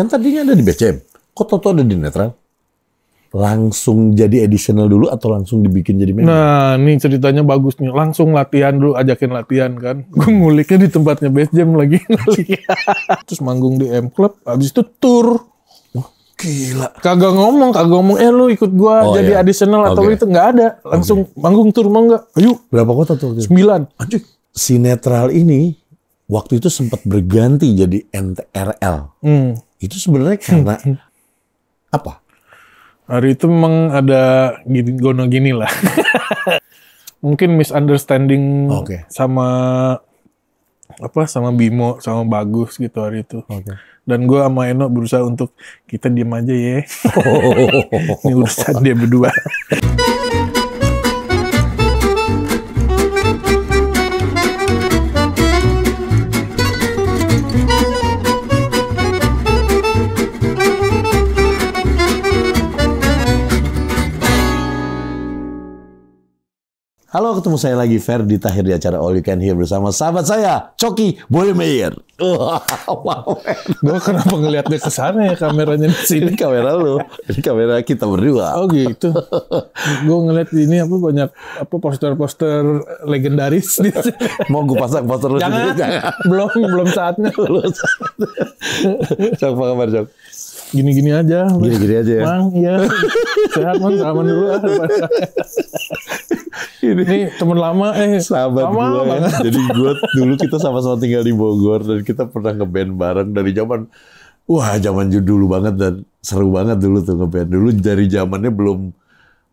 Kan tadinya ada di BCM. Kok Toto ada di netral? Langsung jadi additional dulu atau langsung dibikin jadi main? Nah, ini ceritanya bagus nih. Langsung latihan dulu, ajakin latihan kan. Gue nguliknya di tempatnya BCM lagi. Terus manggung di M Club, habis itu tour. Gila. Kagak ngomong, kagak ngomong, eh lu ikut gua oh, jadi iya. additional atau okay. itu nggak ada. Langsung okay. manggung tour mau nggak? Ayo. Berapa kota tuh? Sembilan. Anjir. Si netral ini waktu itu sempat berganti jadi NTRL. Hmm. Itu sebenarnya karena apa? Hari itu memang ada gini, gono gini lah. Mungkin misunderstanding okay. sama apa sama Bimo sama Bagus gitu hari itu. Okay. Dan gue sama Eno berusaha untuk kita diem aja ya. Ini urusan dia berdua. Halo, ketemu saya lagi Ferdi Tahir di acara All You Can Hear bersama sahabat saya, Coki Boymeyer. Wow, wow Gue kenapa ngeliatnya ke sana ya kameranya di sini? Ini kamera lu, ini kamera kita berdua. Oh gitu. Gue ngeliat ini apa banyak apa poster-poster legendaris. Di sini. Mau gue pasang poster lu Jangan, sendiri? Jangan. Belum, belum saatnya. Belum saatnya. Cok, apa kabar Cok? gini-gini aja. Gini-gini aja ya. Mang, iya. Sehat, Mang. Salaman dulu. ini, ini teman lama eh sahabat lama gue ya. jadi gue dulu kita sama-sama tinggal di Bogor dan kita pernah ngeband bareng dari zaman wah zaman dulu banget dan seru banget dulu tuh ngeband dulu dari zamannya belum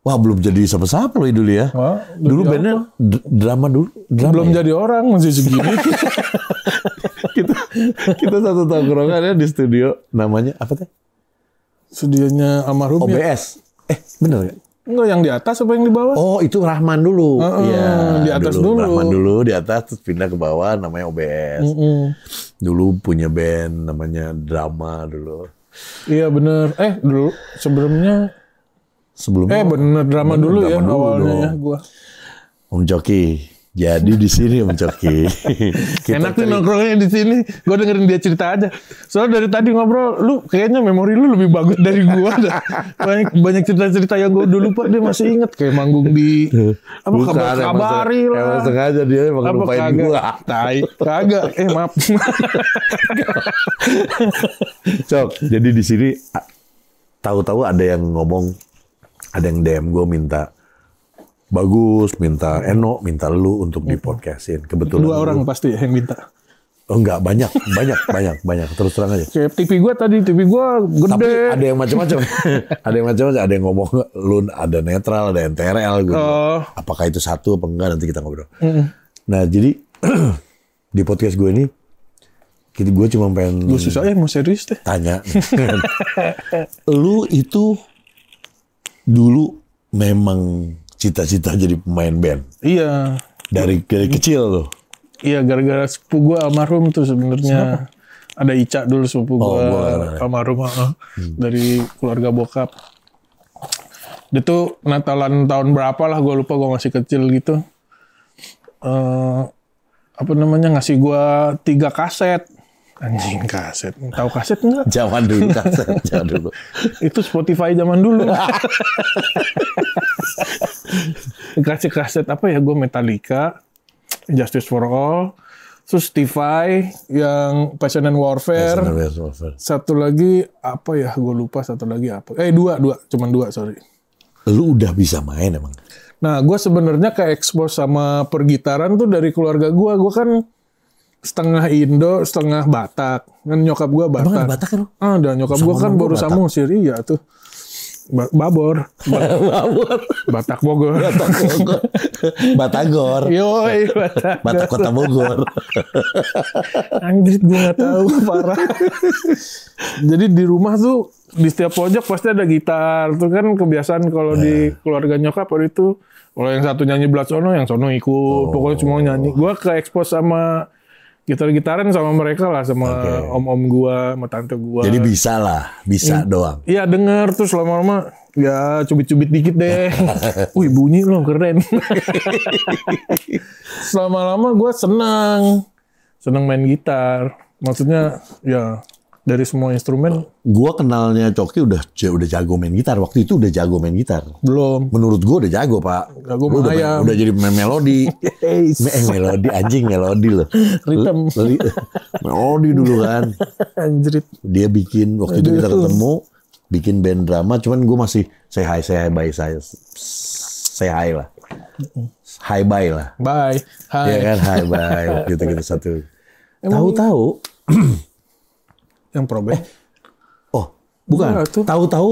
Wah belum jadi siapa-siapa loh dulu ya. Wah, dulu bandnya drama dulu. Drama belum ya? jadi orang masih segini. kita kita satu tongkrongan ya di studio namanya apa teh? Studionya Amarum OBS. Ya? Eh bener ya? Enggak, yang di atas apa yang di bawah? Oh, itu Rahman dulu. uh, ya, di atas dulu, dulu. Rahman dulu di atas terus pindah ke bawah namanya OBS. Mm -mm. Dulu punya band namanya Drama dulu. Iya, bener. Eh, dulu sebelumnya sebelumnya Eh, bener Drama bener, dulu drama ya dulu awalnya ya, dong. ya gua. Om Joki. Jadi di sini Om Coki. Enak nih nongkrongnya di sini. Gue dengerin dia cerita aja. Soalnya dari tadi ngobrol, lu kayaknya memori lu lebih bagus dari gue. banyak banyak cerita-cerita yang gue dulu lupa dia masih inget kayak manggung di apa Bukan, kabar kabari lah. Emang sengaja dia emang apa, lupain gue. Ah, tai, kagak. Eh maaf. Cok, jadi di sini tahu-tahu ada yang ngomong, ada yang DM gue minta Bagus minta hmm. Eno, minta lu untuk hmm. di podcastin. Kebetulan dua orang lu, pasti ya yang minta. Oh enggak, banyak, banyak, banyak, banyak. Terus terang aja. Kayak TV gue tadi, TV gue gede. Tapi ada yang macam-macam. ada yang macam-macam, ada yang ngomong lu ada netral, ada NTRL gitu. Uh. Apakah itu satu apa enggak nanti kita ngobrol. Uh. Nah, jadi di podcast gue ini kita gue cuma pengen lu susah ya mau serius deh tanya lu itu dulu memang cita-cita jadi pemain band. Iya. Dari dari kecil tuh. Iya, gara-gara sepupu gue almarhum tuh sebenarnya. Ada Ica dulu sepupu gue oh, almarhum hmm. dari keluarga bokap. Dia tuh Natalan tahun berapa lah gue lupa gue masih kecil gitu. Uh, apa namanya ngasih gue tiga kaset Anjing oh. kaset. Tahu kaset enggak? Zaman dulu kaset, zaman dulu. itu Spotify zaman dulu. Kasih kaset apa ya? Gue Metallica, Justice for All, terus Spotify yang Passion and Warfare. Satu lagi apa ya? Gue lupa satu lagi apa. Eh dua, dua, cuman dua, sorry. Lu udah bisa main emang? Nah, gue sebenarnya ke expose sama pergitaran tuh dari keluarga gue. Gue kan setengah Indo, setengah Batak. Kan nyokap gua Batak. Emang ada Batak kan? Ah, dan nyokap gue gua kan baru sama ya tuh. Ba Babor. Ba Babor. Batak Bogor. Batak Bogor. Batagor. Yoi, Batak. Batak Kota Bogor. Anggrit gue gak tahu parah. Jadi di rumah tuh di setiap pojok pasti ada gitar. Itu kan kebiasaan kalau di iya. keluarga nyokap waktu itu kalau yang satu nyanyi belah sono, yang sono ikut. Oh. Pokoknya semua nyanyi. Gue ke expose sama gitar-gitaran sama mereka lah sama okay. om-om gua sama tante gua. Jadi bisa lah, bisa In, iya. doang. Iya denger terus lama-lama ya cubit-cubit dikit deh. Wih bunyi lo keren. Selama lama gua senang, senang main gitar. Maksudnya ya dari semua instrumen? Gua kenalnya Coki udah udah jago main gitar. Waktu itu udah jago main gitar. Belum. Menurut gua udah jago, Pak. Jago udah, main, udah jadi main melodi. yes. Me eh, melodi anjing melodi loh. Rhythm. melodi dulu kan. Anjrit. Dia bikin waktu itu kita ketemu bikin band drama cuman gua masih say hi say hi bye say, say hi lah. Hi bye lah. Bye. Hi. Ya kan hi bye Gitu gitu satu. Tahu-tahu iya? Yang problem, Eh, oh. oh, bukan. Tahu-tahu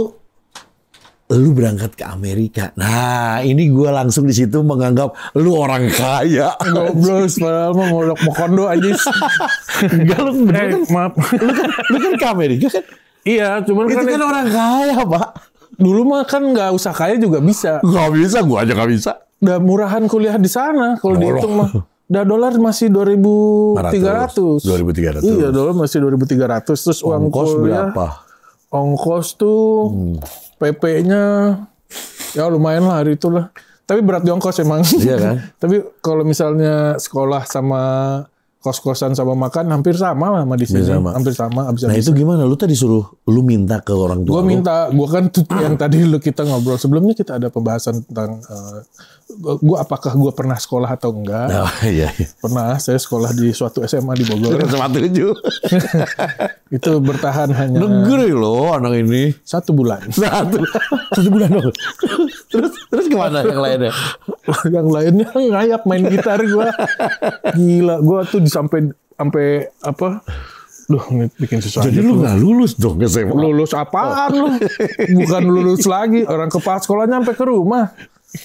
lu berangkat ke Amerika. Nah, ini gue langsung di situ menganggap lu orang kaya. Goblok, padahal mau ngolok mokondo aja. Enggak, lu bener eh, kan, maaf. Lu kan, lu kan ke Amerika kan? Iya, cuman Itu kan, kan orang kaya, Pak. Dulu mah kan nggak usah kaya juga bisa. Gak bisa, gue aja gak bisa. Udah murahan kuliah di sana kalau dihitung mah. Dah dolar masih 2300. 2300. Iya, dolar masih 2300. Terus uang ongkos kuliah, berapa? Ongkos tuh hmm. PP-nya ya lumayan lah hari itu lah. Tapi berat di ongkos emang. Iya kan? Tapi kalau misalnya sekolah sama kos-kosan sama makan hampir sama lah sama di sini. Sama. Hampir sama. Abis -abis. Nah itu gimana? Lu tadi suruh lu minta ke orang tua. Gua minta. Gua kan yang tadi lu kita ngobrol sebelumnya kita ada pembahasan tentang uh, gua apakah gua pernah sekolah atau enggak? Oh, iya, iya. Pernah. Saya sekolah di suatu SMA di Bogor. SMA tujuh. itu bertahan hanya. Negeri loh anak ini. Satu bulan. Satu, satu bulan loh. terus terus kemana yang lainnya? yang lainnya ngayap main gitar gue gila gue tuh disampe sampai apa Duh, bikin susah. Jadi gitu. lu nggak lulus dong ke SMA? Lulus apaan oh. lu? Bukan lulus lagi. Orang ke pas sekolahnya sampai ke rumah.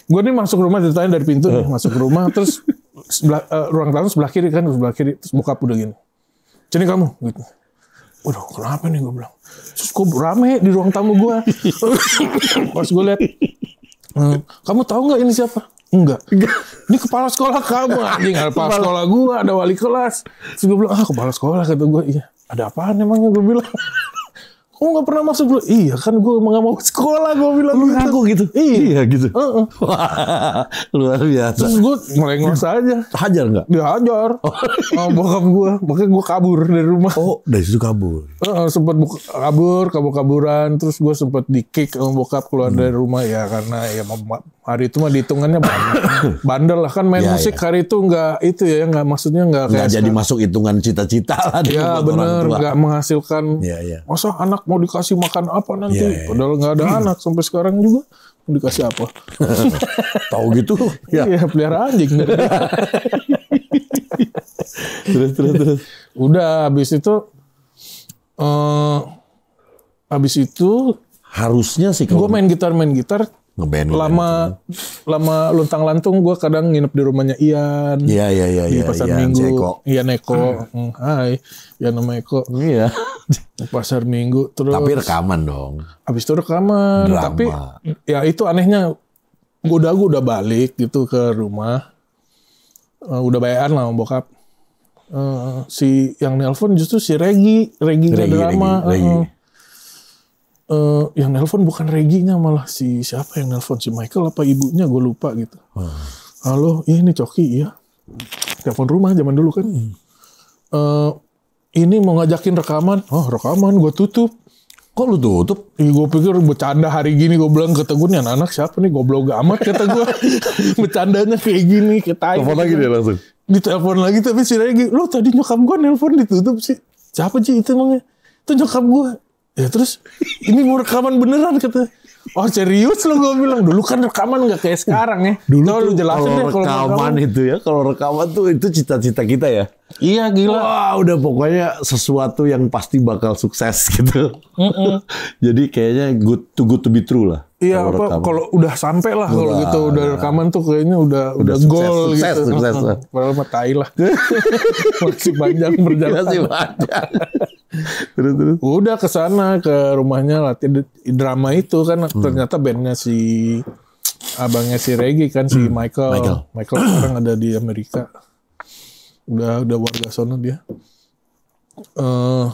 Gue nih masuk rumah ceritanya dari pintu nih, masuk rumah terus sebelah, uh, ruang tamu sebelah kiri kan sebelah kiri terus buka udah gini sini kamu gitu waduh kenapa nih gue bilang terus kok rame di ruang tamu gue pas gue lihat eh, kamu tahu nggak ini siapa Enggak. Ini kepala sekolah kamu anjing, kepala, kepala sekolah gua ada wali kelas. Terus gue bilang, "Ah, kepala sekolah," kata gue. Iya, ada apaan emangnya gue bilang. Oh nggak pernah masuk dulu iya kan gue emang gak mau sekolah gue bilang lu gitu. ngaku gitu iya, iya gitu uh -uh. luar biasa terus gue ngomong aja hajar nggak dihajar iya, oh, oh bokap gue makanya gue kabur dari rumah oh dari situ kabur uh, uh, sempet kabur kabur kaburan terus gue sempet dikick kick sama bokap keluar hmm. dari rumah ya karena ya hari itu mah dihitungannya bandel lah kan main ya, musik ya. hari itu nggak itu ya nggak maksudnya nggak kayak jadi masuk hitungan cita-cita lah ya bener nggak menghasilkan ya, ya. masa anak mau dikasih makan apa nanti yeah, yeah. Iya. padahal nggak ada hmm. anak sampai sekarang juga mau dikasih apa tahu gitu ya yeah, pelihara anjing terus terus terus udah habis itu uh, habis itu harusnya sih gue main gitar main gitar ngeband gitu. lama nge lama luntang lantung gue kadang nginep di rumahnya Ian iya iya iya di iya, pasar Ian, minggu Ceko. Ian Eko hmm. Hai Ian nama Eko iya pasar minggu terus tapi rekaman dong habis itu rekaman Drama. tapi ya itu anehnya gue udah gue udah balik gitu ke rumah uh, udah bayar lah sama bokap uh, si yang nelpon justru si Regi Regi, Regi Regi, Regi. Uh, eh uh, yang nelpon bukan Reginya malah si siapa yang nelpon si Michael apa ibunya gue lupa gitu. Hmm. Halo, iya ini Coki ya. Telepon rumah zaman dulu kan. Hmm. Uh, ini mau ngajakin rekaman. Oh rekaman gue tutup. Kok lu tutup? Ih, gue pikir bercanda hari gini gue bilang kata gue nih anak siapa nih goblok amat kata gue. Bercandanya kayak gini kita. Telepon gitu lagi kan. dia langsung. Ditelepon lagi tapi si Regi, lo tadi nyokap gue nelpon ditutup sih. Siapa sih itu emangnya? Itu nyokap gue ya terus ini mau rekaman beneran kata Oh serius lo gue bilang dulu kan rekaman nggak kayak sekarang ya. Dulu lu jelasin kalau deh kalau rekaman, itu ya, kalau rekaman tuh itu cita-cita kita ya. Iya gila. Wah udah pokoknya sesuatu yang pasti bakal sukses gitu. Jadi kayaknya good to good to be true lah. Iya kalau apa kalau udah sampai lah kalau gitu udah rekaman tuh kayaknya udah udah, udah sukses, goal sukses, gitu. Sukses, sukses. Padahal mah tai lah. Masih panjang berjalan. Masih panjang terus terus udah ke sana ke rumahnya latihan drama itu kan hmm. ternyata bandnya si abangnya si Regi kan si hmm. Michael Michael, Michael sekarang ada di Amerika udah udah warga sana dia uh,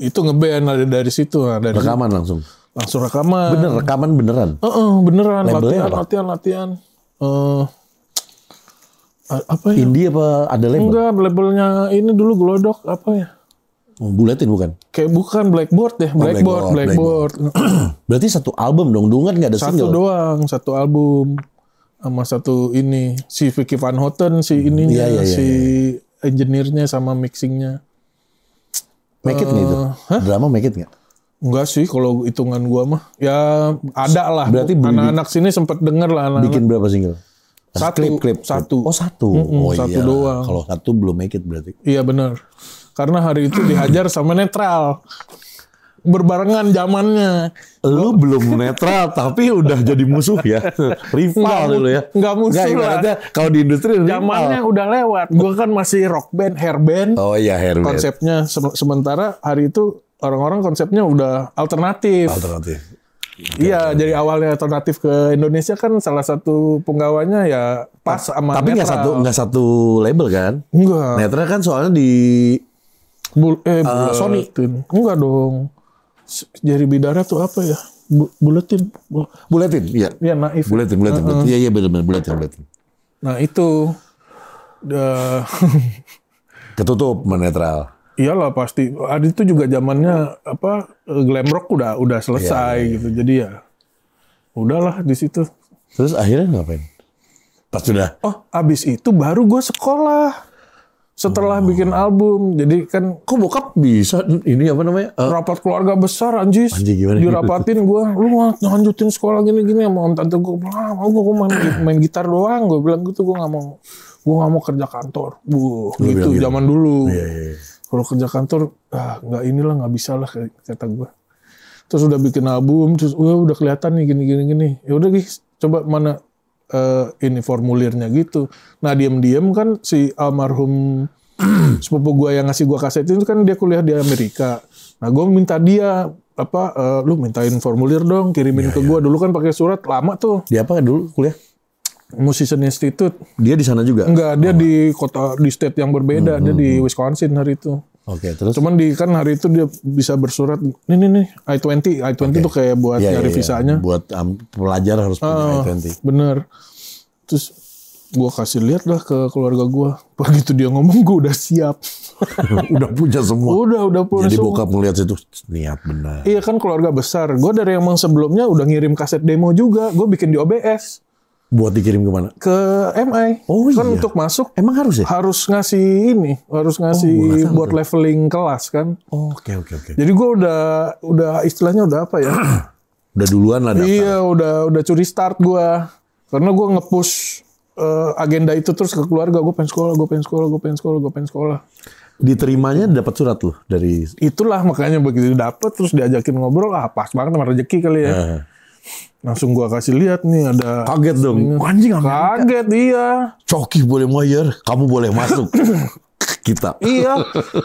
itu ngeband ada dari situ nah, dari rekaman situ. langsung langsung rekaman bener rekaman beneran uh -uh, beneran latihan, apa? latihan latihan uh, apa ya? Indie apa ada label? Enggak, labelnya ini dulu Glodok apa ya? Oh, buletin bukan? Kayak bukan blackboard deh, oh, blackboard, blackboard. blackboard. Berarti satu album dong, Dungan nggak ada satu single? Satu doang, satu album sama satu ini si Vicky Van Houten si hmm, ininya iya, iya, iya si iya, iya. engineer-nya sama mixingnya make it uh, nih itu eh, drama make it gak? Enggak sih kalau hitungan gua mah ya ada lah berarti anak-anak sini sempat denger lah anak-anak bikin berapa single satu klip, klip, klip. satu oh satu mm -mm, oh satu iya doang kalau satu belum make it berarti iya benar karena hari itu dihajar sama netral berbarengan zamannya. Lu belum netral tapi udah jadi musuh ya. Rival dulu ya. Enggak musuh Nggak, lah. Kalau di industri zamannya udah lewat. Gua kan masih rock band, hair band. Oh iya hair band. Konsepnya sementara hari itu orang-orang konsepnya udah alternatif. Alternatif. Iya, jadi awalnya alternatif ke Indonesia kan salah satu penggawanya ya pas sama Tapi nggak satu nggak satu label kan? Enggak. Netral kan soalnya di Bul eh uh, eh, Sony. Buletin. Enggak dong. Jari bidara tuh apa ya? Bu buletin. Bu buletin, iya. Iya, naif. Buletin, buletin. Iya, iya benar-benar buletin, buletin. Nah, itu udah ketutup menetral. Iyalah pasti. Adi itu juga zamannya apa glam rock udah udah selesai ya, ya. gitu. Iya. Jadi ya udahlah di situ. Terus akhirnya ngapain? Pas sudah. Oh, abis itu baru gue sekolah setelah oh. bikin album. Jadi kan kok bokap bisa ini apa namanya? Uh, rapat keluarga besar anjis. Anji gimana Dirapatin gitu? gua, lu lanjutin sekolah gini-gini sama om tante gua. Ah, mau gua, gua main, main gitar doang. Gua bilang gitu gua nggak mau gua nggak mau kerja kantor. Bu, gitu, gitu zaman gitu. dulu. Iya, iya, iya. Kalau kerja kantor ah nggak inilah nggak bisa lah kata gua. Terus udah bikin album, terus udah kelihatan nih gini gini gini. Ya udah guys, coba mana uh, ini formulirnya gitu. Nah diem-diem kan si almarhum sepupu gue yang ngasih gue kaset itu kan dia kuliah di Amerika. Nah gue minta dia apa uh, lu mintain formulir dong kirimin ya, ke ya. gue dulu kan pakai surat lama tuh. Dia apa dulu kuliah? Musician Institute. Dia di sana juga? Enggak, dia oh. di kota di state yang berbeda, hmm, dia hmm, di hmm. Wisconsin hari itu. Oke, okay, terus. Cuman di kan hari itu dia bisa bersurat, nih nih nih I20, I20 okay. tuh kayak buat yeah, iya, nyari yeah, visanya. Yeah. Buat um, pelajar harus punya uh, ah, I20. Bener. Terus gua kasih lihat lah ke keluarga gua. Begitu dia ngomong gua udah siap. udah punya semua. Udah, udah punya Jadi bokap melihat situ niat benar. Iya kan keluarga besar. Gua dari emang sebelumnya udah ngirim kaset demo juga. Gue bikin di OBS. Buat dikirim kemana? Ke MI. Oh kan iya. Kan untuk masuk. Emang harus ya? Harus ngasih ini, harus oh, ngasih oh, buat leveling kelas kan. Oke oke oke. Jadi gua udah udah istilahnya udah apa ya? udah duluan lah daftar. Iya udah udah curi start gua karena gue ngepush uh, agenda itu terus ke keluarga gua pengen sekolah gue pengen sekolah gua pengen sekolah gue pengen sekolah diterimanya dapat surat loh dari itulah makanya begitu dapat terus diajakin ngobrol ah pas banget sama rezeki kali ya uh langsung gua kasih lihat nih ada kaget dong anjing Amerika. kaget iya coki boleh wire kamu boleh masuk kita iya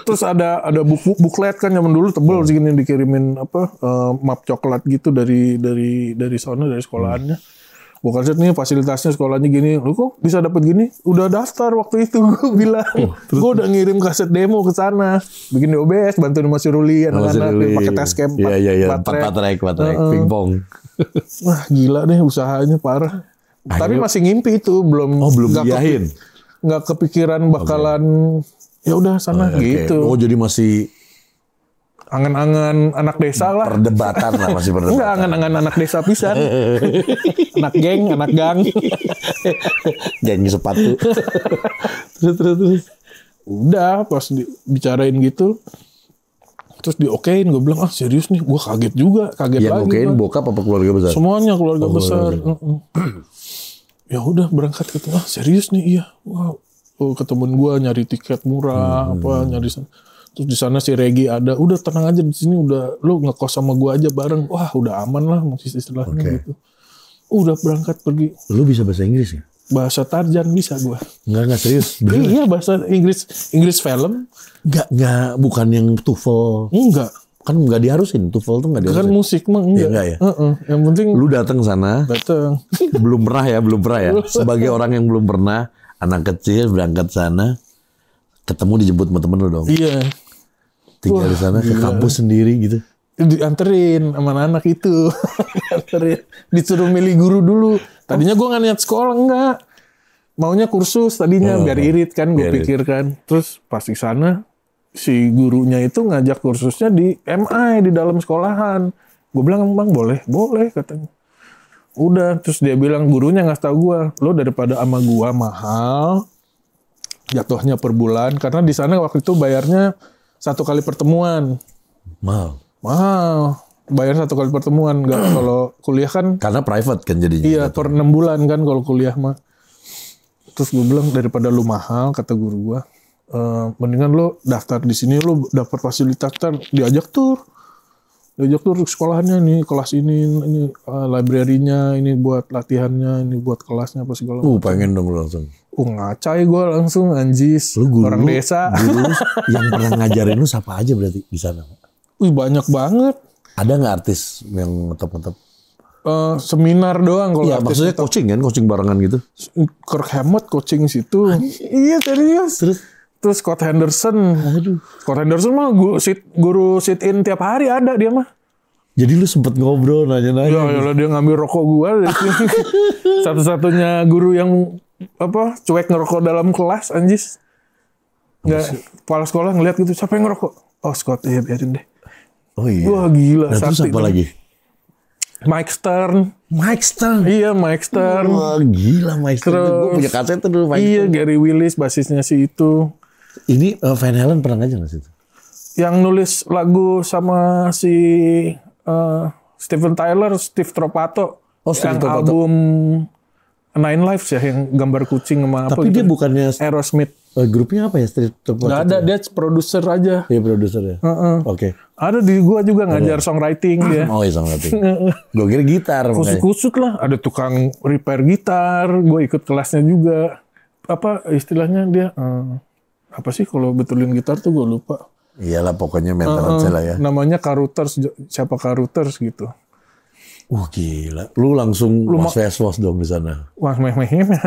terus ada ada buku buklet kan zaman dulu tebel hmm. segini dikirimin apa uh, map coklat gitu dari dari dari sana dari sekolahannya hmm. Bukan kasih nih fasilitasnya sekolahnya gini, lu kok bisa dapat gini? Udah daftar waktu itu gue bilang, oh, gue udah ngirim kaset demo ke sana, bikin di OBS, bantuin Mas Ruli, anak-anak, pakai tes camp, empat iya, iya, iya. yeah, track, empat track, pingpong. Wah gila deh usahanya parah. Ayo. Tapi masih ngimpi itu belum. Oh belum gak diahin. gak kepikiran bakalan okay. ya udah sana oh, okay. gitu. Oh jadi masih angan-angan anak desa lah. Perdebatan lah masih perdebatan. Enggak angan-angan anak desa bisa anak geng, anak gang. geng sepatu. terus terus terus. Udah pas dibicarain gitu terus di okein, gue bilang ah serius nih gue kaget juga kaget yang lagi okein bokap apa keluarga besar semuanya keluarga oh, besar ya udah berangkat ke gitu. ah serius nih iya wow oh, ketemuan gue nyari tiket murah hmm. apa nyari terus di sana si Regi ada udah tenang aja di sini udah lu ngekos sama gue aja bareng wah udah aman lah maksud istilahnya okay. gitu udah berangkat pergi lu bisa bahasa Inggris ya bahasa Tarzan bisa gue. Enggak enggak serius. Bener. Iya bahasa Inggris Inggris film. Enggak enggak bukan yang tuval? Enggak. Kan enggak diharusin tuval tuh enggak diharusin. Kan musik mah enggak. Ya, enggak ya. Uh -uh. Yang penting lu datang sana. Datang. belum pernah ya, belum pernah ya. Sebagai orang yang belum pernah, anak kecil berangkat sana ketemu dijemput teman-teman lu dong. Iya. Tinggal Wah, di sana ke kampus sendiri gitu dianterin sama anak itu dianterin disuruh milih guru dulu tadinya gue nggak niat sekolah enggak maunya kursus tadinya oh, biar irit kan gue pikirkan terus pas di sana si gurunya itu ngajak kursusnya di MI di dalam sekolahan gue bilang bang boleh boleh katanya udah terus dia bilang gurunya nggak tahu gue lo daripada ama gue mahal jatuhnya per bulan karena di sana waktu itu bayarnya satu kali pertemuan mahal Mahal. Bayar satu kali pertemuan. Gak kalau kuliah kan. Karena private kan jadinya. Iya gitu. per enam bulan kan kalau kuliah mah. Terus gue bilang daripada lu mahal kata guru gue. Uh, mendingan lo daftar di sini lo dapat fasilitas kan diajak tur diajak tur sekolahannya nih kelas ini ini uh, library-nya ini buat latihannya ini buat kelasnya apa segala uh pengen dong langsung uh ngacai gue langsung anjis lu guru, orang desa guru yang pernah ngajarin lu siapa aja berarti di sana Wih banyak banget. Ada nggak artis yang tetap-tetap? Uh, eh, seminar doang kalau Iya maksudnya coaching kan, coaching barengan gitu. Kirk Hammett coaching situ. Aduh. Iya serius. Terus? Terus Scott Henderson. Aduh. Scott Henderson mah guru sit, guru sit in tiap hari ada dia mah. Jadi lu sempet ngobrol nanya-nanya. Ya, ya dia ngambil rokok gua Satu-satunya guru yang apa cuek ngerokok dalam kelas anjis. Gak. kepala sekolah ngeliat gitu, siapa yang ngerokok? Oh Scott, iya biarin deh. Oh iya. Wah gila. Nah, terus apa itu. lagi? Mike Stern. Mike Stern. Iya, Mike Stern. Wah, gila Mike Stern. Terus, gue punya kaset tuh dulu Mike Iya, Stern. Gary Willis basisnya si itu. Ini uh, Van Halen pernah aja nggak situ? Yang nulis lagu sama si uh, Steven Tyler, Steve Tropato. Oh, Steve yang Tropato. album Nine Lives ya, yang gambar kucing sama Tapi apa Tapi gitu. dia gitu. bukannya Aerosmith. Uh, grupnya apa ya street tepat? Gak ada, ya? dia produser aja. Iya produser ya. Uh -uh. Oke. Okay. Ada di gua juga ngajar songwriting dia. Oh iya songwriting. gua kira gitar. Kusuk-kusuk lah. Ada tukang repair gitar. Gua ikut kelasnya juga. Apa istilahnya dia? Uh, apa sih kalau betulin gitar tuh gua lupa. Iyalah pokoknya maintenance uh, uh, lah ya. Namanya Karuters, siapa Karuters gitu. Wah uh, gila, lu langsung mas was was dong di sana. Wah meh meh meh.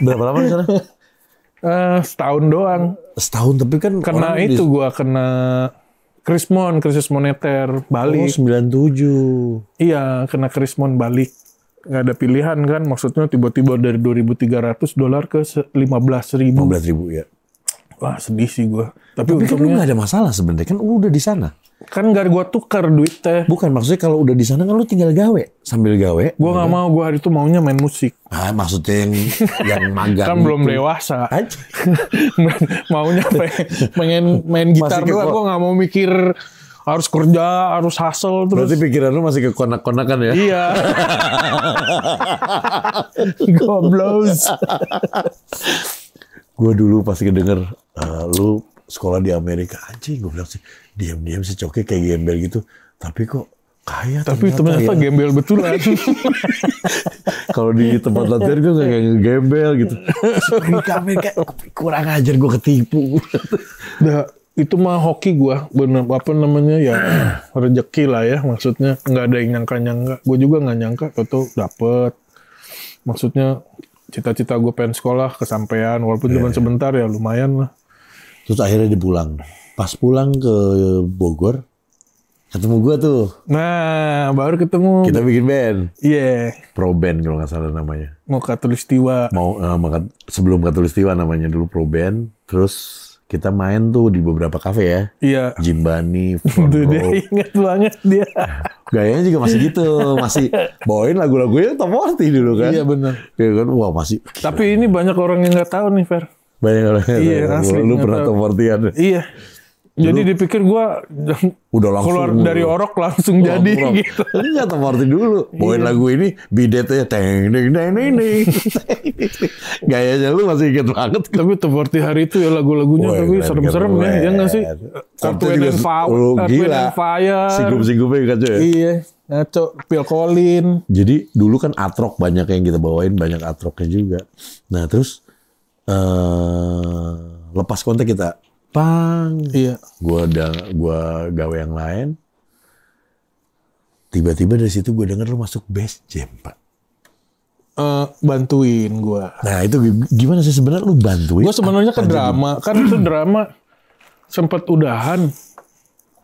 Berapa lama di sana? Uh, setahun doang. Setahun tapi kan kena itu di... gua kena krismon krisis moneter balik. Oh 97. Iya kena krismon balik. Gak ada pilihan kan maksudnya tiba-tiba dari 2.300 dolar ke 15.000. 15.000 ya. Wah sedih sih gue. Tapi, Tapi untungnya, kan lu gak ada masalah sebenarnya. Kan lu udah di sana. Kan gak gue tukar duitnya. Bukan maksudnya kalau udah di sana kan lu tinggal gawe sambil gawe. Gue nggak mau. Gue hari itu maunya main musik. Ah maksudnya yang yang magang. kan itu. belum dewasa. maunya pengen, ya? pengen main gitar doang. Gue nggak mau mikir harus kerja, harus hasil terus. Berarti pikiran lu masih ke konakan ya? Iya. Goblos gue dulu pasti kedenger uh, ah, lu sekolah di Amerika anjing gue bilang sih diam-diam sih Coki kayak gembel gitu tapi kok kaya tapi ternyata, ternyata ya. gembel betulan kalau di tempat latihan gue gak kayak gembel gitu Amerika Amerika kurang ajar gue ketipu nah, itu mah hoki gue bener apa namanya ya rezeki lah ya maksudnya nggak ada yang nyangka nyangka gue juga nggak nyangka atau dapet maksudnya cita-cita gue pengen sekolah kesampaian walaupun yeah. cuma iya, iya. sebentar ya lumayan lah terus akhirnya dipulang pas pulang ke Bogor ketemu gue tuh nah baru ketemu kita bikin band iya yeah. pro band kalau nggak salah namanya mau katulistiwa mau uh, eh, sebelum katulistiwa namanya dulu pro band terus kita main tuh di beberapa kafe ya iya yeah. Jimbani Front Row ingat banget dia gayanya juga masih gitu, masih bawain lagu-lagunya lagu Tom Morty dulu kan. Iya benar. Iya kan, wah masih. Tapi ini banyak orang yang nggak tahu nih Fer. Banyak orang yang iya, tahu. lu pernah tahu. Tom kan? Iya. Dulu, jadi dipikir gua udah langsung keluar dari orok langsung, jadi langsung. gitu. Enggak tahu arti dulu. Bawain iya. lagu ini bidetnya teng ding ding ding ding. Gayanya lu masih inget banget. Tapi seperti hari itu ya lagu-lagunya tapi serem-serem ya, Dia ya enggak sih? Kartu and Fire, gila. and Fire. Singgup-singgupnya kacau ya? Iya. Ngaco, Phil Colin. Jadi dulu kan atrok banyak yang kita bawain, banyak atroknya juga. Nah terus uh, lepas kontak kita Jepang, iya. gua ada gua gawe yang lain. Tiba-tiba dari situ gue denger lu masuk base jam, Pak. Uh, bantuin gua. Nah itu gimana sih sebenarnya lu bantuin? Gua sebenarnya ke drama, gitu? kan itu drama sempet udahan.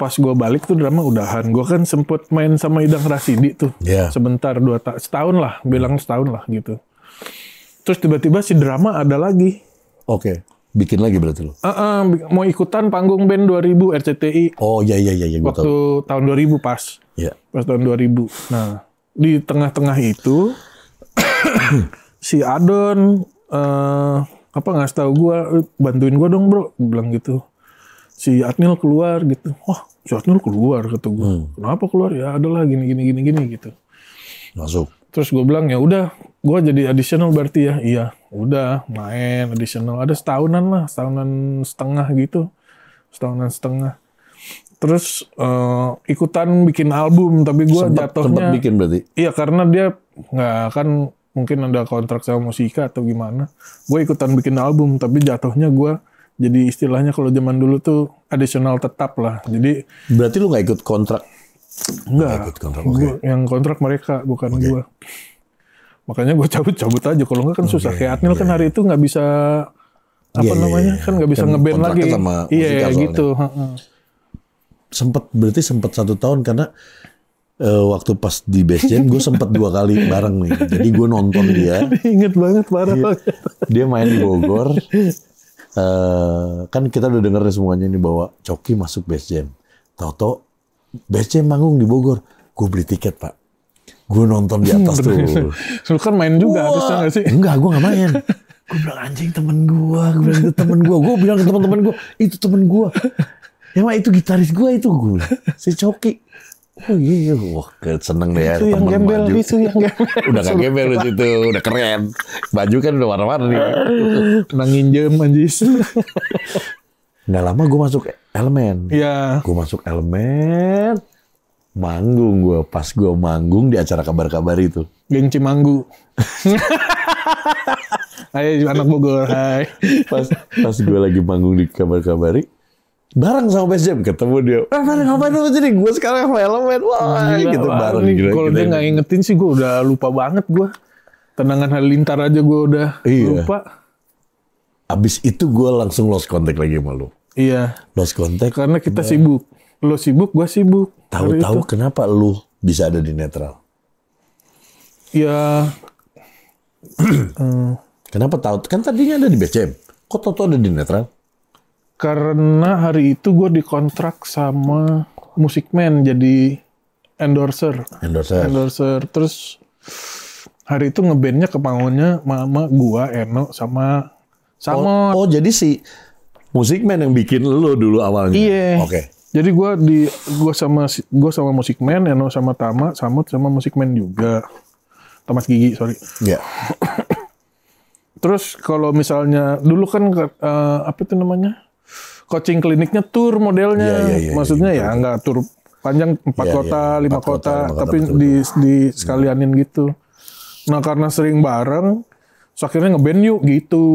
Pas gua balik tuh drama udahan. Gua kan sempet main sama Idang Rasidi tuh. Yeah. Sebentar, dua ta setahun lah. Bilang setahun lah gitu. Terus tiba-tiba si drama ada lagi. Oke. Okay Bikin lagi berarti lo? Uh, uh, mau ikutan panggung band 2000 RCTI. Oh iya iya iya. iya Waktu tahu. tahun 2000 pas. Iya. Yeah. Pas tahun 2000. Nah di tengah-tengah itu si Adon uh, apa nggak tau gue bantuin gue dong bro bilang gitu si adnil keluar gitu wah oh, si adnil keluar kata gue hmm. kenapa keluar ya adalah gini gini gini gini gitu masuk terus gue bilang ya udah gue jadi additional berarti ya iya udah main additional ada setahunan lah setahunan setengah gitu setahunan setengah terus uh, ikutan bikin album tapi gue jatuhnya sempat bikin berarti iya karena dia nggak kan mungkin ada kontrak sama musika atau gimana gue ikutan bikin album tapi jatuhnya gue jadi istilahnya kalau zaman dulu tuh additional tetap lah jadi berarti lu nggak ikut kontrak nggak ikut kontrak okay. yang kontrak mereka bukan okay. gue makanya gue cabut-cabut aja kalau nggak kan okay. Oh, susah iya, kayak Adnil yeah. kan iya. hari itu nggak bisa apa yeah, iya, namanya yeah, kan nggak bisa kan ngeband lagi iya yeah, gitu sempet berarti sempet satu tahun karena uh, waktu pas di base jam gue sempet dua kali bareng nih jadi gue nonton dia inget banget bareng dia, dia main di Bogor uh, kan kita udah dengerin semuanya nih bahwa Coki masuk base jam toto base jam manggung di Bogor gue beli tiket pak Gue nonton di atas hmm, tuh. Lu kan main juga gua, harusnya gak sih? Enggak, gue gak main. gue bilang anjing temen gue, gue bilang itu temen gue, gue bilang ke temen-temen gue, itu temen gue. ya mah itu gitaris gue itu gue, si Coki. Oh iya, wah seneng deh ya yang gembel, baju. Itu yang gembel. Udah gak gembel di situ, udah keren. Baju kan udah warna-warni. Nangin jem anjis. Nggak lama gue masuk elemen. Iya. Gue masuk elemen manggung gue pas gue manggung di acara kabar-kabar itu geng cimanggu ayo anak Bogor hai pas pas gue lagi manggung di kabar-kabari bareng sama Best Jam ketemu dia eh mana ngapain lu jadi gue sekarang sama elemen wah gitu bareng nih, kalau dia nggak gitu. ingetin sih gue udah lupa banget gue tenangan hal halilintar aja gue udah iya. lupa abis itu gue langsung lost contact lagi sama lu iya lost contact karena kita nah. sibuk Lo sibuk, gue sibuk. Tahu-tahu kenapa lo bisa ada di netral? Ya. Eh. kenapa tahu? Kan tadinya ada di BCM. Kok tahu ada di netral? Karena hari itu gue dikontrak sama Man jadi endorser. Endorser. Endorser. Terus hari itu ngebandnya ke panggungnya mama gua Eno sama sama Oh, oh jadi si musikman yang bikin lo dulu awalnya. Iya. Oke. Okay. Jadi gue di gue sama gue sama musik man, Eno sama Tama, Samut sama musik man juga. Tamas Gigi, sorry. Iya. Yeah. Terus kalau misalnya dulu kan uh, apa itu namanya? Coaching kliniknya tour modelnya. Yeah, yeah, yeah, Maksudnya yeah, ya iya. nggak tour panjang empat yeah, kota, iya, lima kota, kota, kota, tapi betul, di betul. di iya. sekalianin gitu. Nah, karena sering bareng, so akhirnya ngeband yuk gitu.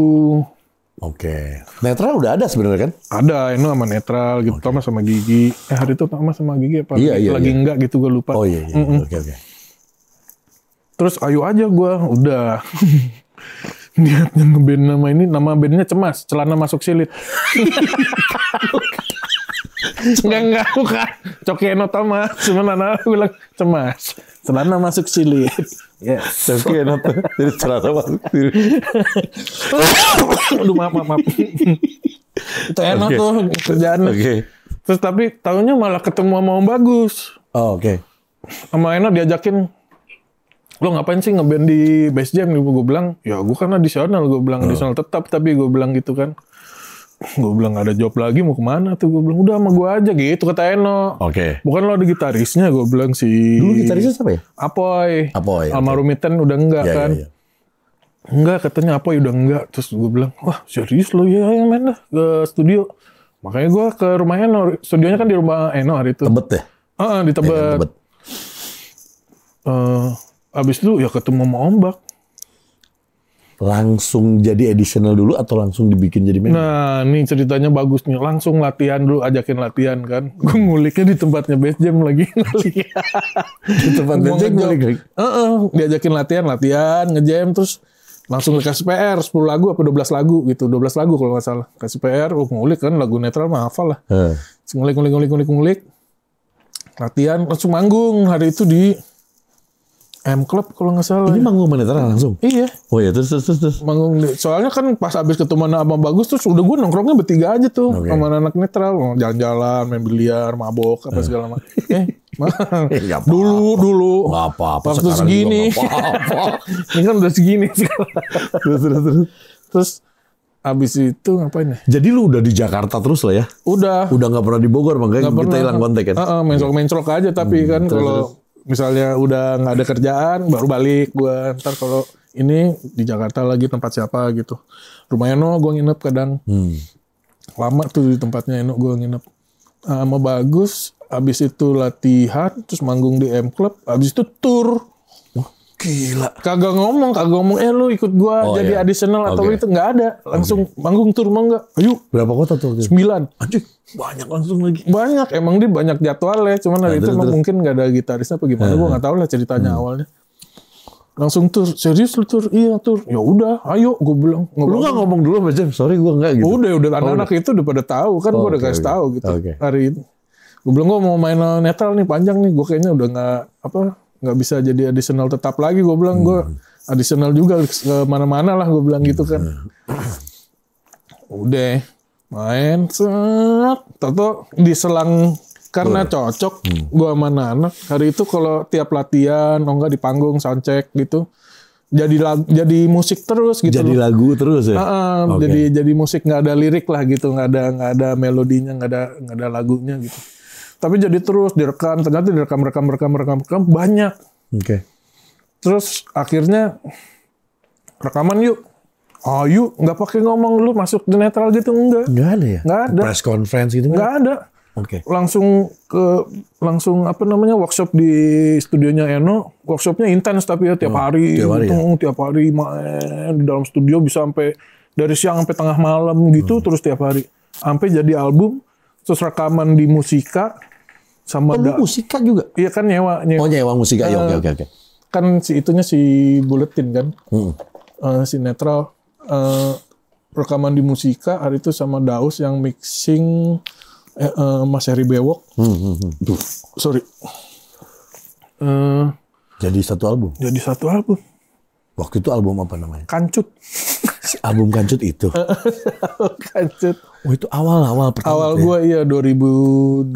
Oke. Okay. Netral udah ada sebenarnya kan? Ada, ini sama netral gitu, okay. Thomas sama Gigi. Eh hari itu Thomas sama Gigi apa? Iya, iya, Lagi iya. enggak gitu gue lupa. Oh iya, iya. Mm -mm. Oke, okay, oke. Okay. Terus ayo aja gue, udah. Niatnya ngeband nama ini, nama bandnya Cemas, Celana Masuk Silit. enggak enggak bukan cokeno tamas Cuma anak bilang cemas celana masuk silit ya yes. cokeno jadi celana masuk silit aduh maaf maaf, maaf. itu enak okay. tuh kerjaan okay. terus tapi tahunya malah ketemu sama om bagus oh, oke okay. sama Eno diajakin lo ngapain sih ngeband di base jam gue bilang ya gue kan additional gue bilang oh. additional tetap tapi gue bilang gitu kan gue bilang gak ada job lagi mau kemana tuh gue bilang udah sama gue aja gitu kata Eno oke okay. bukan lo ada gitarisnya gue bilang si dulu gitarisnya siapa ya Apoy Apoy sama okay. Rumiten udah enggak yeah, iya, kan yeah, yeah. enggak katanya Apoy udah enggak terus gue bilang wah serius lo ya yang main lah ke studio makanya gue ke rumah Eno studionya kan di rumah Eno hari itu tebet ya ah uh, di tebet, ya, tebet. Uh, abis itu ya ketemu sama Ombak langsung jadi additional dulu atau langsung dibikin jadi manajer? Nah, ini ceritanya bagus nih. Langsung latihan dulu, ajakin latihan kan. Gue nguliknya di tempatnya base jam lagi. di tempat base jam ngulik Uh -uh. Diajakin latihan, latihan, ngejam, terus langsung dikasih PR 10 lagu apa 12 lagu gitu. 12 lagu kalau nggak salah. Kasih PR, oh, ngulik kan lagu netral mah hafal lah. Uh. Ngulik, ngulik, ngulik, ngulik, ngulik. Latihan, langsung manggung. Hari itu di M Club kalau nggak salah. Ini ya. manggung Manetara langsung? Iya. Oh iya, terus terus terus. Manggung di, soalnya kan pas abis ketemu sama Bagus terus udah gue nongkrongnya bertiga aja tuh okay. sama anak netral, jalan-jalan, main biliar, mabok apa eh. segala macam. eh, eh apa dulu apa. dulu gak apa-apa waktu segini apa-apa. ini kan udah segini terus terus terus terus Abis itu ngapain ya? Jadi lu udah di Jakarta terus lah ya? Udah. Udah nggak pernah di Bogor makanya gak kita hilang kontak kan? Uh, uh, mencolok mencolok aja tapi hmm, kan kalau misalnya udah nggak ada kerjaan baru balik gue ntar kalau ini di Jakarta lagi tempat siapa gitu rumahnya no gue nginep kadang hmm. lama tuh di tempatnya Eno gue nginep sama ah, bagus abis itu latihan terus manggung di M Club abis itu tour Gila. Kagak ngomong, kagak ngomong, eh lu ikut gua oh, jadi iya. additional atau okay. itu nggak ada. Langsung okay. manggung tur mau nggak? Ayo. Berapa kota tuh? Sembilan. Anjir, banyak langsung lagi. Banyak, emang dia banyak jadwalnya. Cuman nah, hari terus, itu terus. mungkin nggak ada gitaris apa gimana, Yeah. gua eh. nggak tahu lah ceritanya hmm. awalnya. Langsung tur, serius lu tur? Iya tur. Ya udah, ayo gue bilang. Ngobrol. Lu nggak ngomong dulu sama James, sorry gue nggak gitu. Udah, udah oh, anak-anak oh, itu udah pada tahu kan oh, gue udah okay, kasih okay. tahu gitu okay. hari ini. Gue bilang gue mau main uh, netral nih panjang nih, gue kayaknya udah nggak apa nggak bisa jadi additional tetap lagi gue bilang hmm. gue additional juga ke mana-mana lah gue bilang gitu kan hmm. udah main set tato di selang karena cocok hmm. gue sama anak hari itu kalau tiap latihan oh enggak di panggung soundcheck gitu jadi lagu, jadi musik terus gitu jadi lagu terus ya uh, uh, okay. jadi jadi musik nggak ada lirik lah gitu nggak ada nggak ada melodinya nggak ada nggak ada lagunya gitu tapi jadi terus direkam, ternyata direkam, rekam, rekam, rekam, rekam banyak. Oke. Okay. Terus akhirnya rekaman yuk. Oh yuk, nggak pakai ngomong lu masuk di netral gitu enggak? Enggak ada ya. Enggak ada. Press conference gitu enggak ada. Oke. Okay. Langsung ke langsung apa namanya workshop di studionya Eno. Workshopnya intens tapi ya tiap oh, hari, tiap hari, ya? tiap hari main di dalam studio bisa sampai dari siang sampai tengah malam gitu hmm. terus tiap hari. Sampai jadi album terus rekaman di musika sama oh, musika juga. Iya kan nyewa, nyewa. Oh nyewa musika ayo, ya, Oke oke oke. Eh, kan si itunya si buletin kan. Hmm. Uh, eh, si netral uh, eh, rekaman di musika hari itu sama Daus yang mixing uh, Mas Heri Bewok. Hmm, hmm, hmm. Duh. Sorry. Uh, jadi satu album. Jadi satu album. Waktu itu album apa namanya? Kancut album kancut itu. kancut. Oh itu awal-awal pertama. Awal gue ya? iya 2002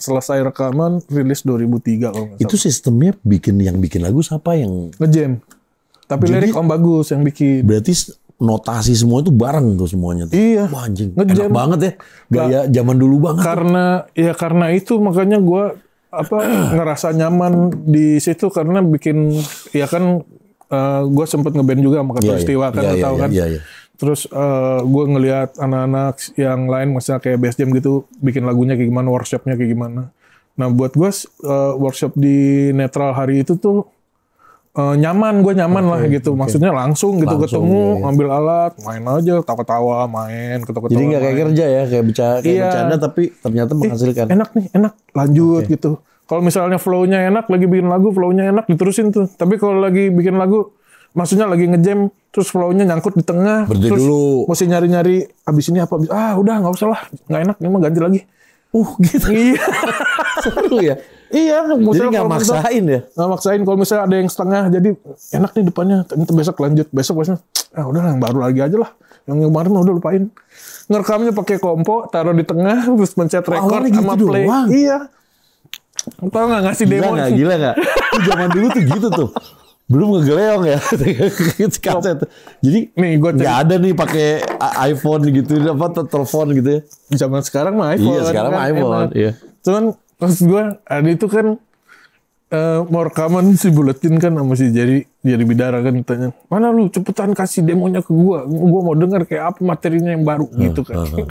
selesai rekaman rilis 2003 kalau Itu sistemnya bikin yang bikin lagu siapa yang ngejam. Tapi Jadi, lirik Om Bagus yang bikin. Berarti notasi semua itu bareng tuh semuanya tuh. Iya. Wah anjing. Ngejam. Enak banget ya. Gaya nah, zaman dulu banget. Karena tuh. ya karena itu makanya gue apa ngerasa nyaman di situ karena bikin ya kan uh, eh, gue sempet ngeband juga sama iya, iya. Katulistiwa yeah, kan yeah, yeah, tahu yeah, kan. Yeah, yeah. Terus uh, eh, gue ngelihat anak-anak yang lain misalnya kayak Best Jam gitu bikin lagunya kayak gimana, workshopnya kayak gimana. Nah buat gue uh, workshop di netral hari itu tuh uh, nyaman, gue nyaman okay, lah gitu. Okay. Maksudnya langsung gitu langsung, ketemu, yeah, iya. ambil alat, main aja, tawa-tawa, main, ketawa-ketawa. Jadi gak kayak kerja ya, kayak bercanda, kayak iya. bercanda tapi ternyata menghasilkan. Eh, enak nih, enak, lanjut okay. gitu kalau misalnya flow-nya enak, lagi bikin lagu, flow-nya enak, diterusin tuh. Tapi kalau lagi bikin lagu, maksudnya lagi ngejam, terus flow-nya nyangkut di tengah. Berdiri terus dulu. Mesti nyari-nyari, abis ini apa, abis, ah udah nggak usah lah, nggak enak, emang ganti lagi. Uh gitu. Iya. Seru ya? Iya, jadi nggak maksain ya? Nggak maksain. Kalau misalnya ada yang setengah, jadi enak nih depannya. Nanti besok lanjut, besok biasanya Ah udah yang baru lagi aja lah. Yang kemarin udah lupain. Ngerekamnya pakai kompo, taruh di tengah, terus mencet record sama gitu play. Doang. Iya. Tau gak ngasih gila demo? gak, sih. Gila gak? Zaman dulu tuh gitu tuh. Belum ngegeleong ya. kaset. Jadi nih, gua gak ada nih pakai iPhone gitu. Apa telepon gitu ya. Zaman sekarang mah iPhone. Iya sekarang kan, mah iPhone. Iya. Cuman maksud gue Ada itu kan uh, mau rekaman si buletin kan sama si jadi jadi bidara kan tanya mana lu cepetan kasih demonya ke gue gue mau denger kayak apa materinya yang baru uh, gitu kan uh, uh.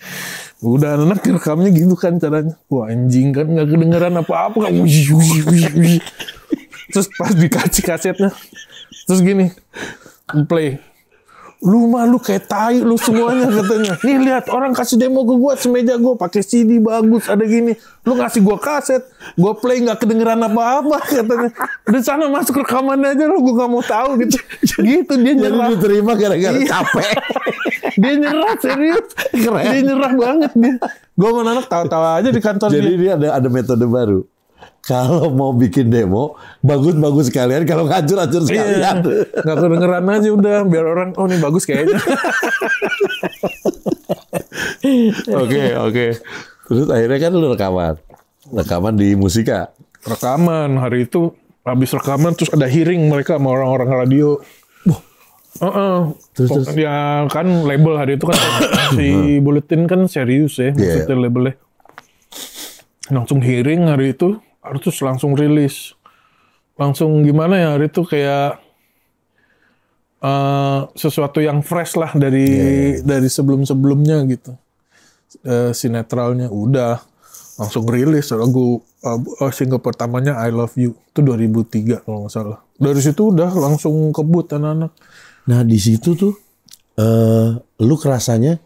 udah anak rekamnya gitu kan caranya wah anjing kan gak kedengeran apa-apa kan terus pas dikasih kasetnya terus gini play lu mah lu kayak tai lu semuanya katanya nih lihat orang kasih demo ke gua semeja gua pakai CD bagus ada gini lu ngasih gua kaset gua play nggak kedengeran apa-apa katanya di sana masuk rekaman aja lu gua nggak mau tahu gitu gitu dia nyerah Jadi diterima gara-gara iya. capek dia nyerah serius Keren. dia nyerah banget dia gua mau anak tahu-tahu aja di kantor jadi dia ada ada metode baru kalau mau bikin demo bagus-bagus sekalian kalau ngacur ngacur iya. sekalian iya. nggak kedengeran aja udah biar orang oh ini bagus kayaknya oke oke okay, okay. terus akhirnya kan lu rekaman rekaman di musika rekaman hari itu habis rekaman terus ada hearing mereka sama orang-orang radio Uh -uh. Terus, terus. Ya kan label hari itu kan si bulletin kan serius ya, yeah. bulletin labelnya. Langsung hearing hari itu harus langsung rilis langsung gimana ya hari itu kayak uh, sesuatu yang fresh lah dari yeah, yeah. Iya. dari sebelum sebelumnya gitu uh, sinetralnya udah langsung rilis lagu uh, single pertamanya I Love You itu 2003 kalau nggak salah dari situ udah langsung kebut anak-anak nah di situ tuh uh, lu kerasanya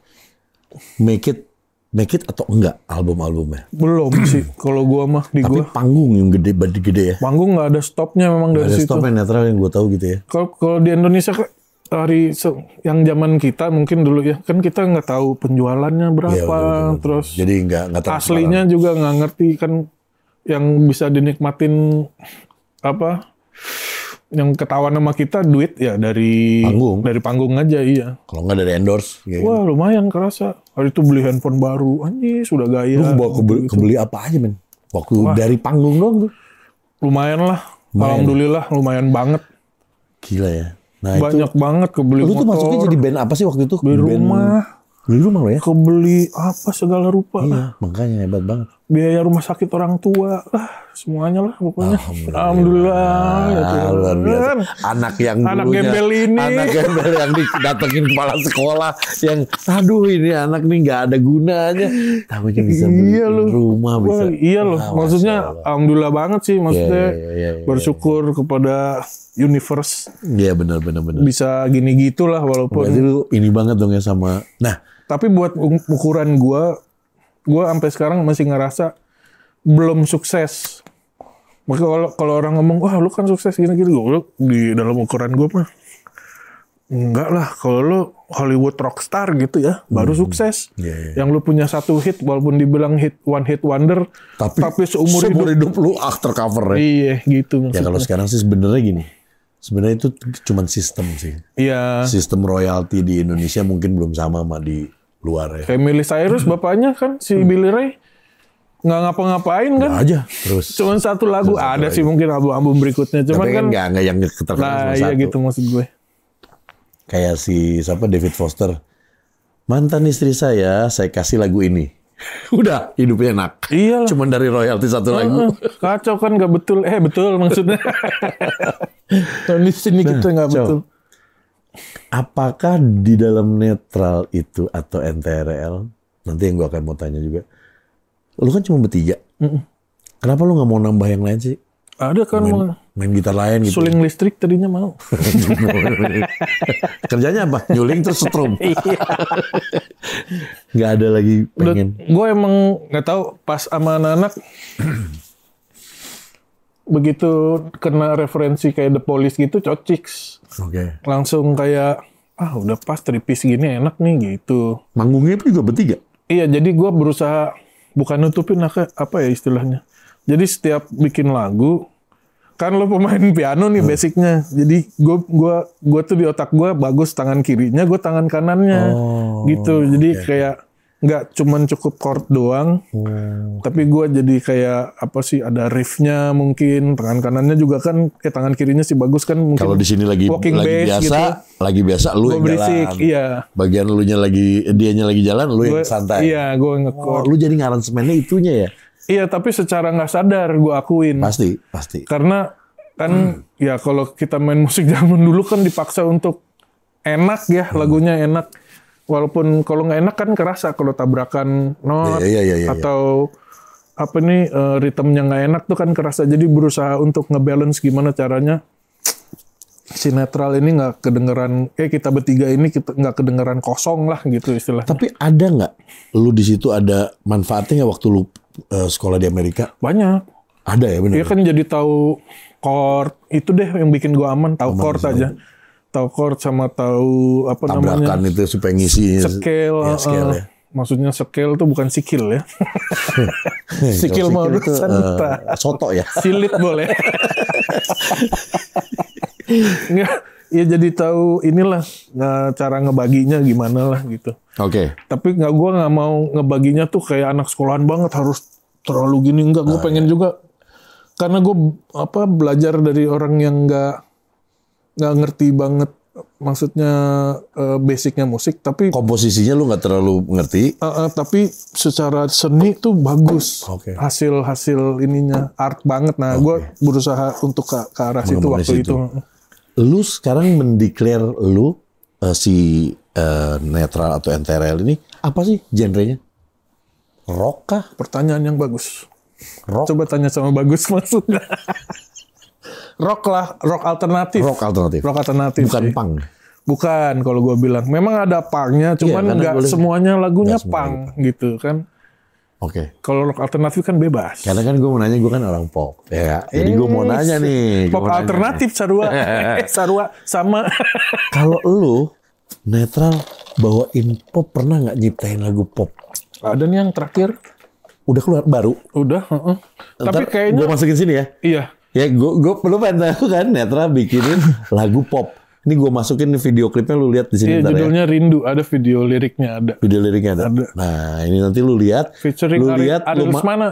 make it make it atau enggak album-albumnya? Belum sih, kalau gua mah di Tapi gua. panggung yang gede, badi gede ya? Panggung nggak ada stopnya memang gak dari ada situ. stopnya netral yang gua tahu gitu ya? Kalau di Indonesia hari yang zaman kita mungkin dulu ya kan kita nggak tahu penjualannya berapa ya, betul, betul, betul. terus jadi nggak nggak aslinya juga nggak ngerti kan yang bisa dinikmatin apa yang ketahuan sama kita duit ya dari panggung. dari panggung aja iya. Kalau nggak dari endorse. Ya Wah lumayan kerasa. Hari itu beli handphone baru, anjir sudah gaya. Lu bawa kebeli, gitu. kebeli apa aja men? Waktu Wah. dari panggung dong tuh. Lumayan lah. Lumayan. Alhamdulillah lumayan banget. Gila ya. Nah, Banyak itu, banget kebeli lu motor. Lu tuh masuknya jadi band apa sih waktu itu? Beli band, rumah. Beli rumah lo ya? Kebeli apa segala rupa. Iya, makanya hebat banget biaya rumah sakit orang tua lah semuanya lah pokoknya alhamdulillah, alhamdulillah. Ya luar biasa anak yang anak dulunya, gembel ini anak gembel yang datengin kepala sekolah yang aduh ini anak nih nggak ada gunanya tapi bisa beli iya rumah bisa iya loh ah, maksudnya alhamdulillah banget sih maksudnya yeah, yeah, yeah, yeah, iya. bersyukur kepada universe iya yeah, benar benar benar bisa gini gitulah walaupun Berarti lu ini banget dong ya sama nah tapi buat ukuran gua gue sampai sekarang masih ngerasa belum sukses. Maka kalau kalau orang ngomong wah lu kan sukses gini-gini gue di dalam ukuran gue mah enggak lah kalau lu Hollywood rockstar gitu ya baru hmm. sukses. Yeah, yeah. Iya. Yang lu punya satu hit walaupun dibilang hit one hit wonder tapi, tapi seumur, seumur hidup, hidup lu after cover ya. Iya gitu maksudnya. Ya kalau sekarang sih sebenarnya gini. Sebenarnya itu cuman sistem sih. Iya. Sistem royalti di Indonesia mungkin belum sama sama di luar ya. Kayak Cyrus bapaknya kan si hmm. Billy Ray nggak ngapa-ngapain kan? Nggak aja terus. Cuman satu lagu satu ada lagi. sih mungkin album-album berikutnya. Cuman Tapi kan, kan nggak nggak yang terkenal nah, cuma iya satu. gitu maksud gue. Kayak si siapa David Foster mantan istri saya saya kasih lagu ini. Udah hidupnya enak. Iya. Cuman dari royalti satu uh, lagu. Kacau kan nggak betul. Eh betul maksudnya. Tahun di sini nah, kita gitu nggak betul apakah di dalam netral itu atau NTRL nanti yang gue akan mau tanya juga lu kan cuma bertiga mm -mm. kenapa lu nggak mau nambah yang lain sih ada kan main, main gitar lain gitu suling listrik tadinya mau kerjanya apa nyuling terus setrum iya. Gak ada lagi pengen gue emang nggak tahu pas sama anak-anak begitu kena referensi kayak The Police gitu cocik Oke. Okay. Langsung kayak ah udah pas tripis gini enak nih gitu. Manggungnya pun juga bertiga. Iya, jadi gue berusaha bukan nutupin apa ya istilahnya. Jadi setiap bikin lagu, kan lo pemain piano nih hmm. basicnya. Jadi gue gua gua tuh di otak gue bagus tangan kirinya, gue tangan kanannya. Oh, gitu. Jadi okay. kayak nggak cuman cukup chord doang hmm. tapi gue jadi kayak apa sih ada riffnya mungkin tangan kanannya juga kan eh tangan kirinya sih bagus kan mungkin kalau di sini lagi lagi bass, biasa gitu. lagi biasa lu gua yang jalan iya. bagian lu nya lagi dianya lagi jalan lu iya, gua, yang santai iya gue ngekor oh, lu jadi ngaransemennya itunya ya iya tapi secara nggak sadar gue akuin pasti pasti karena kan hmm. ya kalau kita main musik zaman dulu kan dipaksa untuk enak ya hmm. lagunya enak walaupun kalau nggak enak kan kerasa kalau tabrakan not yeah, yeah, yeah, yeah, iya. atau yeah. apa nih uh, ritmenya nggak enak tuh kan kerasa jadi berusaha untuk ngebalance gimana caranya si netral ini nggak kedengeran eh kita bertiga ini kita nggak kedengeran kosong lah gitu istilah tapi ada nggak lu di situ ada manfaatnya waktu lu uh, sekolah di Amerika banyak ada ya benar iya ya? kan jadi tahu chord itu deh yang bikin gua aman tahu chord aja tahu chord sama tahu apa Tabrakan namanya itu supaya ngisi scale, ya, scale uh, ya. Eh, maksudnya scale itu bukan sikil ya sikil mau itu uh, soto ya silit boleh Iya ya jadi tahu inilah eh, cara ngebaginya gimana lah gitu oke okay. tapi nggak gua nggak mau ngebaginya tuh kayak anak sekolahan banget harus terlalu gini enggak gue oh, pengen iya. juga karena gue apa belajar dari orang yang nggak nggak ngerti banget maksudnya uh, basicnya musik tapi komposisinya lu nggak terlalu ngerti uh, uh, tapi secara seni tuh bagus okay. hasil hasil ininya art banget nah okay. gue berusaha untuk ke, ke arah situ waktu situ. itu lu sekarang mendeklar lu uh, si uh, netral atau NTRL ini apa sih genrenya rock kah pertanyaan yang bagus rock coba tanya sama bagus maksudnya rock lah, rock alternatif. Rock alternatif. Rock alternatif. Bukan sih. punk. Bukan kalau gue bilang. Memang ada punknya, iya, cuman iya, nggak semuanya lagunya gak punk semuanya. gitu kan. Oke. Okay. Kalau rock alternatif kan bebas. Karena kan gue mau nanya, gue kan orang pop. Ya, eh, jadi gue mau nanya nih. Pop alternatif, Sarua. sarua, sama. Kalau lu, netral bawain pop, pernah nggak nyiptain lagu pop? Ada nih yang terakhir. Udah keluar, baru? Udah, uh -uh. Tapi kayaknya... Gue masukin sini ya? Iya. Ya gue gue lu pengen tahu kan Netra bikinin lagu pop. Ini gue masukin di video klipnya lu lihat di sini. Iya, ya. judulnya ya. Rindu. Ada video liriknya ada. Video liriknya ada. ada. Nah ini nanti lu lihat. Featuring lu lihat Ari, Aris mana?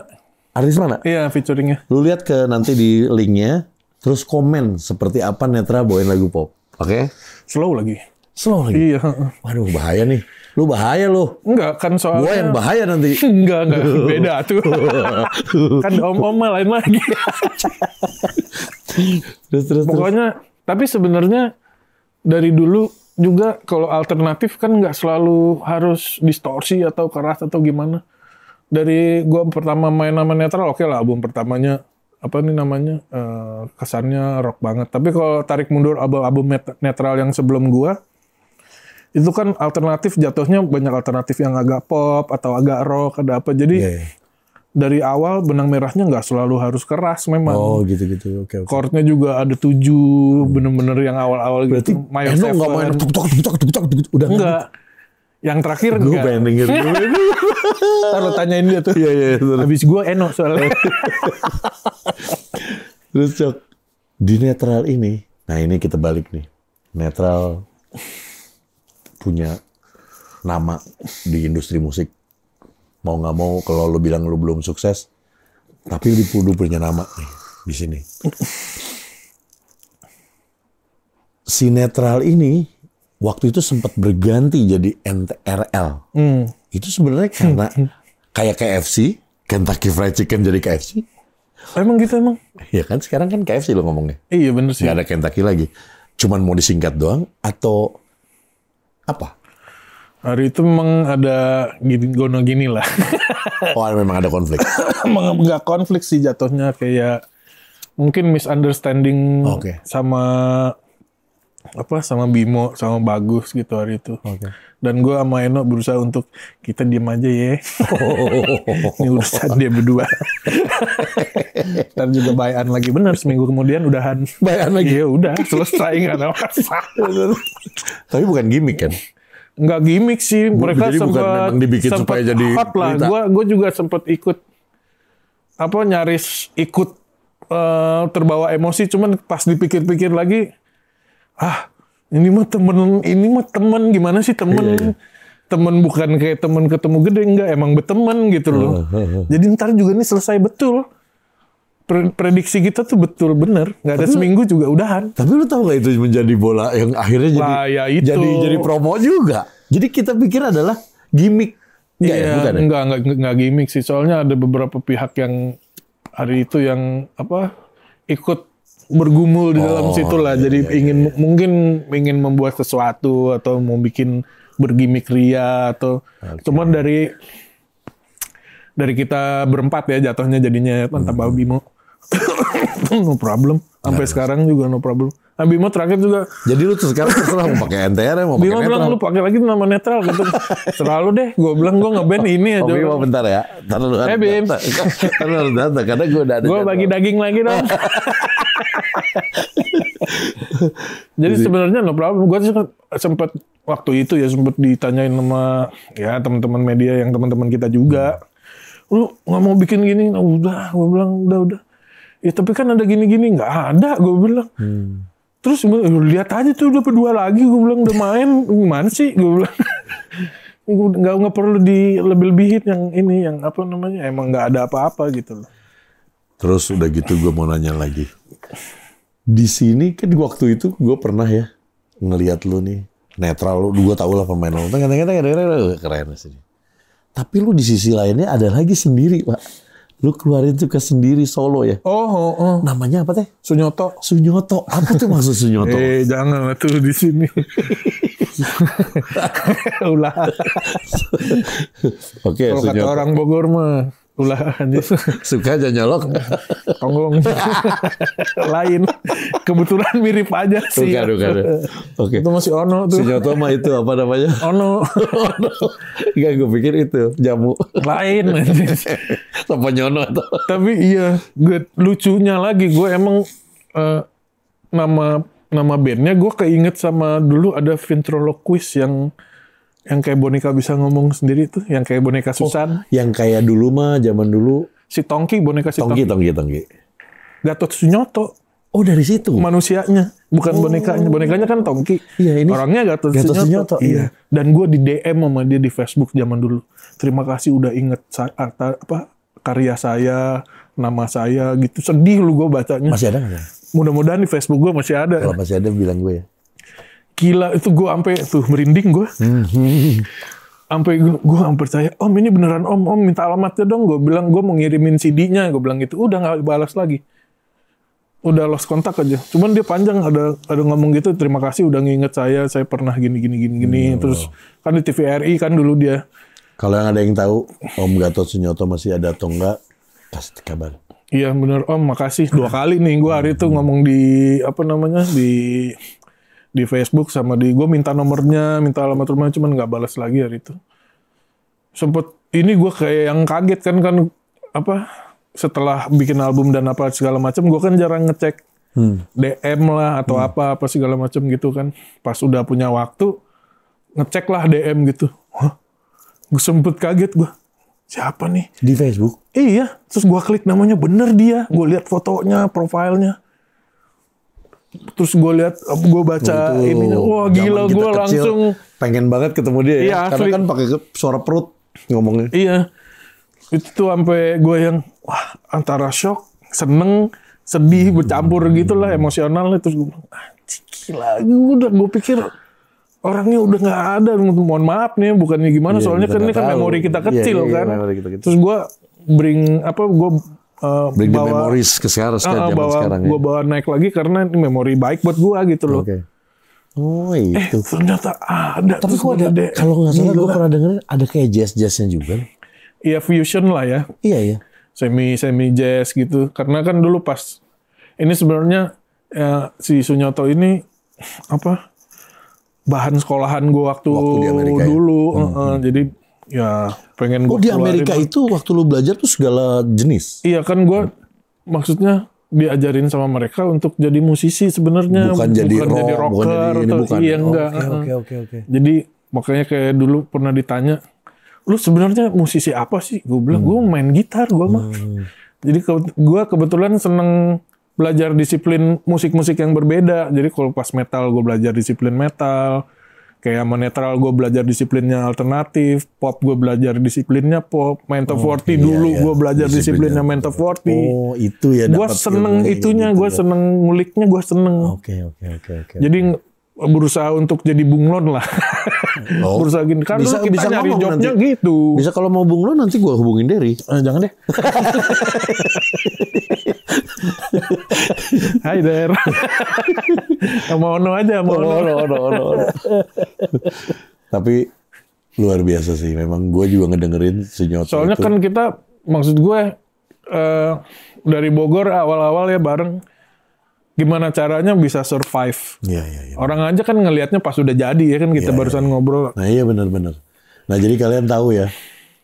Aris mana? Iya featuringnya. Lu lihat ke nanti di linknya. Terus komen seperti apa Netra bawain lagu pop. Oke? Okay? Slow lagi. Slow lagi. Iya. Waduh bahaya nih. Lu bahaya lu. Enggak kan soalnya. Gua yang bahaya nanti. Enggak, enggak. Beda tuh. kan om-om lain lagi. terus, terus, Pokoknya, terus. tapi sebenarnya dari dulu juga kalau alternatif kan nggak selalu harus distorsi atau keras atau gimana. Dari gua pertama main nama netral, oke okay lah album pertamanya apa nih namanya uh, kesannya rock banget. Tapi kalau tarik mundur album-album netral yang sebelum gua itu kan alternatif jatuhnya banyak alternatif yang agak pop atau agak rock ada apa jadi yeah. Iya. dari awal benang merahnya nggak selalu harus keras memang oh gitu gitu oke okay, okay. juga ada tujuh hmm. bener-bener yang awal-awal gitu. Berarti gitu Mayo Eno nggak main tuk tuk tuk tuk tuk tuk udah enggak yang terakhir gue pengen denger dulu Ntar tanyain dia tuh iya iya, iya habis gue Eno soalnya terus cok di netral ini nah ini kita balik nih netral punya nama di industri musik. Mau nggak mau kalau lo bilang lo belum sukses, tapi lo dulu punya nama nih di sini. Sinetral ini waktu itu sempat berganti jadi NTRL. hmm. Itu sebenarnya karena hmm. kayak KFC, Kentucky Fried Chicken jadi KFC. Emang gitu emang? Ya kan sekarang kan KFC lo ngomongnya. Iya bener sih. Gak ada Kentucky lagi. Cuman mau disingkat doang atau apa? Hari itu memang ada gini, gono gini lah. oh, memang ada konflik. Enggak konflik sih jatuhnya kayak mungkin misunderstanding okay. sama apa sama Bimo sama Bagus gitu hari itu. Okay. Dan gue sama Eno berusaha untuk kita diem aja ya. Oh. Ini urusan dia berdua. Dan juga bayan lagi benar seminggu kemudian udahan. Bayan lagi. Ya udah selesai nggak ada Tapi bukan gimmick kan? Nggak gimmick sih. Mereka jadi sempat bukan dibikin supaya jadi hot lah. Gue gue juga sempat ikut apa nyaris ikut uh, terbawa emosi. Cuman pas dipikir-pikir lagi, ah ini mah temen ini mah temen gimana sih temen iya, iya. temen bukan kayak temen ketemu gede enggak emang beteman gitu loh jadi ntar juga ini selesai betul prediksi kita tuh betul bener nggak ada tapi, seminggu juga udahan tapi lu tahu nggak itu menjadi bola yang akhirnya jadi Wah, ya itu. jadi jadi promo juga jadi kita pikir adalah gimmick Enggak ya? iya, ya, bukan ya? Enggak, enggak, enggak gimmick sih. Soalnya ada beberapa pihak yang hari itu yang apa ikut bergumul di dalam oh, situ lah. Iya, Jadi iya, iya ingin iya. mungkin ingin membuat sesuatu atau mau bikin bergimik ria atau okay. cuman dari dari kita berempat ya jatuhnya jadinya tanpa hmm. Bimo no problem. Sampai nah, sekarang juga no problem. Nah, Bimo terakhir juga. Jadi lu tuh sekarang terserah mau pakai NTR ya, mau pakai Bima bilang lu pakai lagi nama netral gitu. Terlalu deh, gue bilang gue ngeband ini oh, aja. Bima bentar ya. Terlalu lu. Eh Bim. Terlalu data karena gue udah ada. Gue bagi daging lagi dong. Jadi sebenarnya no problem. Gue sempat waktu itu ya sempat ditanyain sama ya teman-teman media yang teman-teman kita juga. Hmm. Lu nggak mau bikin gini? Nah, udah, gue bilang udah udah ya tapi kan ada gini-gini nggak ada gue bilang hmm. terus lihat aja tuh udah berdua lagi gue bilang udah main gimana sih gue bilang nggak nggak perlu di lebih lebihin yang ini yang apa namanya emang nggak ada apa-apa gitu terus udah gitu gue mau nanya lagi di sini kan waktu itu gue pernah ya ngelihat lu nih netral lu gue tau lah pemain lu tengah tengah keren sih tapi lu di sisi lainnya ada lagi sendiri pak Lu keluarin tuh ke sendiri solo ya? Oh, oh, oh. Namanya apa teh? Sunyoto. Sunyoto. Apa tuh maksud Sunyoto? eh, jangan tuh di sini. Ulah. Oke, okay, Kalau kata orang Bogor mah ulah anjir. Suka aja nyolok. tonggong Lain. Kebetulan mirip aja sih. Bukan, bukan. Oke. Itu masih ono tuh. Si Nyoto mah itu apa namanya? Ono. ono. Enggak gue pikir itu jamu. Lain. Sama nyono tuh. Tapi iya, gue lucunya lagi gue emang uh, nama nama bandnya gue keinget sama dulu ada ventriloquist yang yang kayak boneka bisa ngomong sendiri tuh, yang kayak boneka oh, Susan. Oh, yang kayak dulu mah zaman dulu. Si Tongki boneka si Tongki. Tongki Tongki. Gatot Sunyoto. Oh dari situ. Manusianya, bukan oh. bonekanya. Bonekanya kan Tongki. Iya ini. Orangnya Gatot, Gatot Sunyoto. Sunyoto. Iya. iya. Dan gue di DM sama dia di Facebook zaman dulu. Terima kasih udah inget arta apa karya saya, nama saya gitu. Sedih lu gue bacanya. Masih ada nggak? Mudah-mudahan di Facebook gue masih ada. Kalau masih ada bilang gue ya. Gila itu gue sampai tuh merinding gue. Hmm. Sampai gue hampir percaya, om ini beneran om, om minta alamatnya dong. Gue bilang, gue mau ngirimin CD-nya. Gue bilang gitu, udah nggak balas lagi. Udah lost kontak aja. Cuman dia panjang, ada ada ngomong gitu, terima kasih udah nginget saya, saya pernah gini, gini, gini, gini. Hmm. Terus kan di TVRI kan dulu dia. Kalau yang ada yang tahu, Om Gatot Sunyoto masih ada atau enggak, pasti kabar. Iya bener Om, makasih dua kali nih gue hari itu ngomong di apa namanya di di Facebook sama di gue minta nomornya minta alamat rumah cuman nggak balas lagi hari itu sempet ini gue kayak yang kaget kan kan apa setelah bikin album dan apa segala macam gue kan jarang ngecek hmm. DM lah atau hmm. apa apa segala macam gitu kan pas udah punya waktu ngecek lah DM gitu Huh? gue sempet kaget gue siapa nih di Facebook iya terus gue klik namanya bener dia gue lihat fotonya profilnya terus gue lihat eh, gue baca nah, ini wah gila gue langsung pengen banget ketemu dia ya, iya, karena asli. kan pakai suara perut ngomongnya iya itu tuh sampai gue yang wah antara shock seneng sedih bercampur gitulah emosionalnya terus gue bilang ah, udah gue pikir orangnya udah nggak ada mohon maaf nih ya, bukannya gimana iya, soalnya kan ini kan, iya, iya, iya, kan memori kita kecil iya, iya, kan kita kecil. terus gue bring apa gue Uh, Bring bawa, the memories ke sekarang, uh, bawa, sekarang ya. Gue bawa naik lagi karena ini memori baik buat gue gitu loh. Okay. Oh itu. Eh, ternyata ada. Tapi kok ada, ada kalau nggak salah gue pernah dengerin ada kayak jazz jazznya juga. Iya fusion lah ya. Iya iya. Semi semi jazz gitu. Karena kan dulu pas ini sebenarnya ya, si Sunyoto ini apa bahan sekolahan gue waktu, waktu ya? dulu. Ya? uh, Jadi Ya, pengen gue. Oh, di Amerika keluarin. itu waktu lu belajar tuh segala jenis. Iya kan gue maksudnya diajarin sama mereka untuk jadi musisi sebenarnya bukan, bukan jadi, rock, jadi rocker bukan jadi ini, atau bukan. iya enggak. Oke oke oke oke. Jadi makanya kayak dulu pernah ditanya, "Lu sebenarnya musisi apa sih?" Gue bilang, hmm. "Gue main gitar, gue hmm. mah." Jadi ke, gue kebetulan seneng belajar disiplin musik-musik yang berbeda. Jadi kalau pas metal gue belajar disiplin metal, kayak netral, gue belajar disiplinnya alternatif, pop gue belajar disiplinnya pop, main top oh, 40 iya, dulu iya. gue belajar disiplinnya, disiplinnya main top 40. Oh itu ya. Gue seneng ya, itunya, gitu gue ya. seneng nguliknya, gue seneng. Oke okay, oke okay, oke okay, oke. Okay, Jadi berusaha untuk jadi bunglon lah. Oh. berusaha gini kan bisa, kita bisa nyari jobnya nanti. gitu. Bisa kalau mau bunglon nanti gue hubungin Derry. Eh, jangan deh. Hai Der. Kamu ono aja, mau ono. ono, ono, ono, ono. Tapi luar biasa sih. Memang gue juga ngedengerin senyoto Soalnya itu. kan kita, maksud gue, uh, dari Bogor awal-awal ya bareng, gimana caranya bisa survive. Iya, iya, iya. Orang aja kan ngelihatnya pas udah jadi ya kan kita ya, barusan ya, ya. ngobrol. Nah iya benar-benar. Nah jadi kalian tahu ya,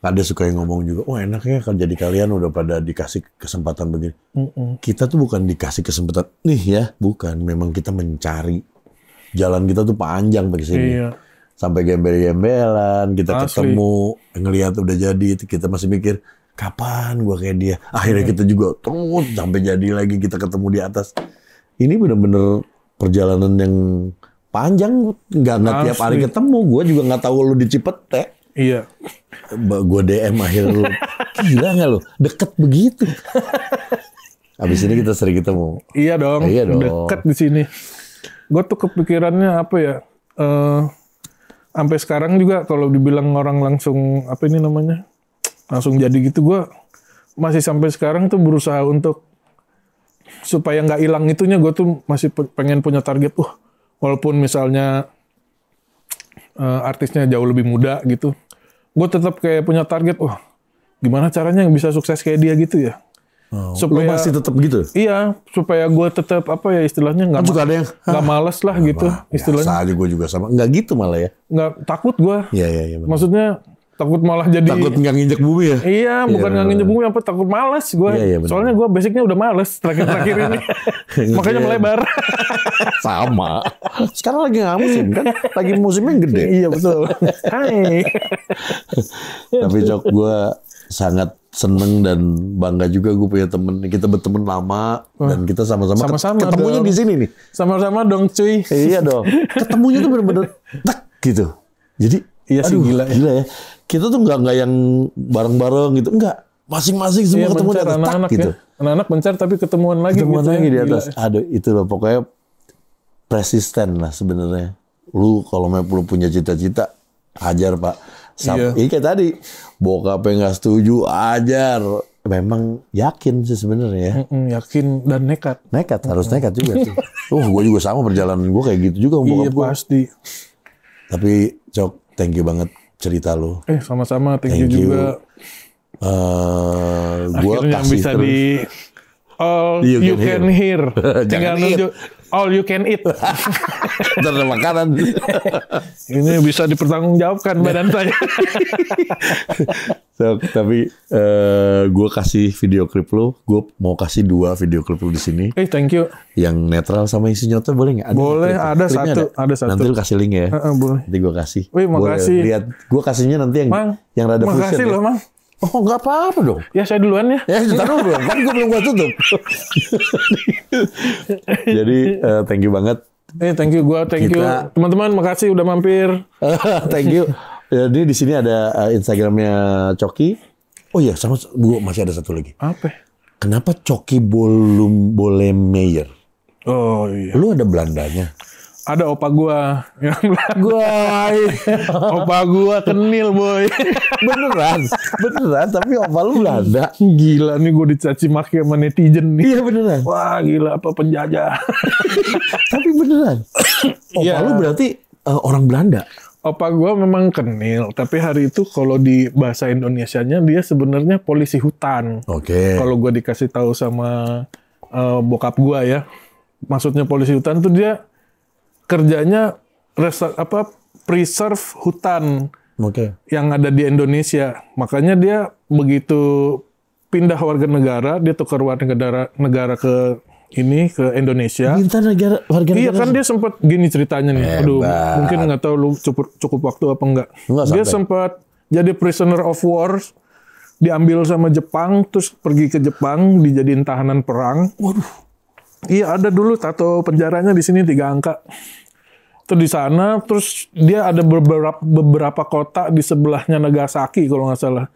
ada suka yang ngomong juga, oh enaknya kan jadi kalian udah pada dikasih kesempatan begini. Mm -mm. Kita tuh bukan dikasih kesempatan, nih ya, bukan. Memang kita mencari jalan kita tuh panjang ke sini. Iya. Sampai gembel-gembelan, kita Asli. ketemu, ngelihat udah jadi, kita masih mikir kapan gua kayak dia. Iya. Akhirnya mm. kita juga terus sampai jadi lagi kita ketemu di atas. Ini bener-bener perjalanan yang panjang, nggak nggak tiap hari ketemu. Gue juga nggak tahu lu di Cipete Iya. Gue DM akhir lu. Gila gak lu? Deket begitu. Abis ini kita sering ketemu. Iya dong. Nah, iya dong. Deket di sini. Gue tuh kepikirannya apa ya? Uh, sampai sekarang juga kalau dibilang orang langsung apa ini namanya langsung jadi gitu gue masih sampai sekarang tuh berusaha untuk supaya nggak hilang itunya gue tuh masih pengen punya target uh walaupun misalnya uh, artisnya jauh lebih muda gitu gue tetap kayak punya target wah oh, gimana caranya yang bisa sukses kayak dia gitu ya Oh, supaya, lo masih tetap gitu? Iya, supaya gue tetap apa ya istilahnya nggak juga ada yang nggak malas lah gitu apa, istilahnya. Biasa gue juga sama, nggak gitu malah ya. Nggak takut gue. Iya iya iya. Maksudnya takut malah jadi takut nggak nginjek bumi ya iya, iya bukan nggak nginjek bumi apa takut malas gue iya, iya, soalnya gue basicnya udah malas terakhir-terakhir ini makanya melebar sama sekarang lagi nggak musim kan lagi musimnya gede iya betul Hai tapi cok gue sangat seneng dan bangga juga gue punya temen kita berteman lama hmm. dan kita sama-sama sama-sama ketemunya dong. di sini nih sama-sama dong cuy iya dong ketemunya tuh bener-bener tak gitu jadi iya sih gila gila ya, ya kita tuh nggak nggak yang bareng-bareng gitu, enggak. Masing-masing semua iya, ketemu di atas, anak-anak gitu. Ya. Anak-anak mencar tapi ketemuan lagi ketemuan gitu. Ya. lagi ya. di atas. Gila. Aduh, itu loh pokoknya persisten lah sebenarnya. Lu kalau memang perlu punya cita-cita, ajar pak. Sam iya. Ini kayak tadi, bokapnya nggak setuju, ajar. Memang yakin sih sebenarnya ya. Mm -mm, yakin dan nekat. Nekat, harus mm -mm. nekat juga tuh. oh, gue juga sama perjalanan gue kayak gitu juga. Iya, pasti. Tapi, Cok, thank you banget cerita lo. Eh sama-sama, thank, thank you, juga. Uh, gua Akhirnya kasih bisa terus. di All you, iya, you can, can hear. hear. Tinggal nunjuk all you can eat. Dari makanan. Ini bisa dipertanggungjawabkan badan saya. so, tapi uh, eh, gue kasih video klip lo, gue mau kasih dua video klip lo di sini. Eh, hey, thank you. Yang netral sama isi nyata boleh nggak? Boleh, ada satu, ada? ada satu. Nanti lo kasih link ya. Uh, uh, boleh. Nanti gue kasih. Wih, makasih. Boleh lihat, gue kasihnya nanti yang mang, yang rada fusion. Makasih loh, ya. Mang. Oh, nggak apa-apa dong. Ya, saya duluan ya. Ya, kita dulu. Kan gue belum gue tutup. Jadi, uh, thank you banget. Eh, thank you gue. Thank Kita... you. Teman-teman, makasih udah mampir. thank you. Jadi, di sini ada eh, Instagramnya Coki. Oh iya, sama gue masih ada satu lagi. Apa? Kenapa Coki belum boleh mayor? Oh iya. Lu ada Belandanya ada opa gua yang gua opa gua kenil boy beneran beneran tapi opa lu Belanda gila nih gua dicaci maki sama netizen nih iya beneran wah gila apa penjajah tapi beneran opa ya. lu berarti uh, orang Belanda opa gua memang kenil tapi hari itu kalau di bahasa Indonesianya dia sebenarnya polisi hutan oke okay. kalau gua dikasih tahu sama uh, bokap gua ya maksudnya polisi hutan tuh dia kerjanya reser, apa preserve hutan okay. yang ada di Indonesia. Makanya dia begitu pindah warga negara, dia tukar warga negara negara ke ini ke Indonesia. Pindah negara warga iya, negara. Iya kan dia sempat gini ceritanya nih. Hebat. Aduh, mungkin nggak tahu lu cukup cukup waktu apa enggak. enggak dia sempat jadi prisoner of war diambil sama Jepang terus pergi ke Jepang dijadiin tahanan perang. Waduh Iya ada dulu tato penjaranya di sini tiga angka. Terus di sana, terus dia ada beberapa beberapa kota di sebelahnya Nagasaki kalau nggak salah.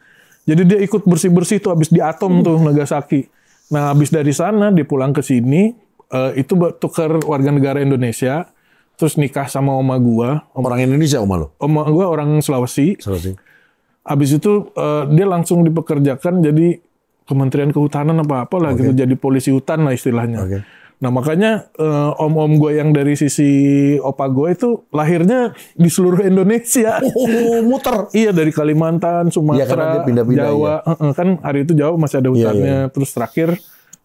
Jadi dia ikut bersih-bersih tuh habis di atom tuh Nagasaki. Nah, habis dari sana dia pulang ke sini, uh, itu tuker warga negara Indonesia, terus nikah sama oma gua. Oma, orang Indonesia oma lo? Oma gua orang Sulawesi. Sulawesi. Habis itu uh, dia langsung dipekerjakan jadi Kementerian Kehutanan apa-apa lah okay. gitu, jadi polisi hutan lah istilahnya. Okay. Nah makanya eh, om-om gue yang dari sisi opa gue itu lahirnya di seluruh Indonesia. Oh, muter. iya dari Kalimantan, Sumatera, ya, Jawa. Ya. Kan hari itu Jawa masih ada hutannya. Ya, ya. Terus terakhir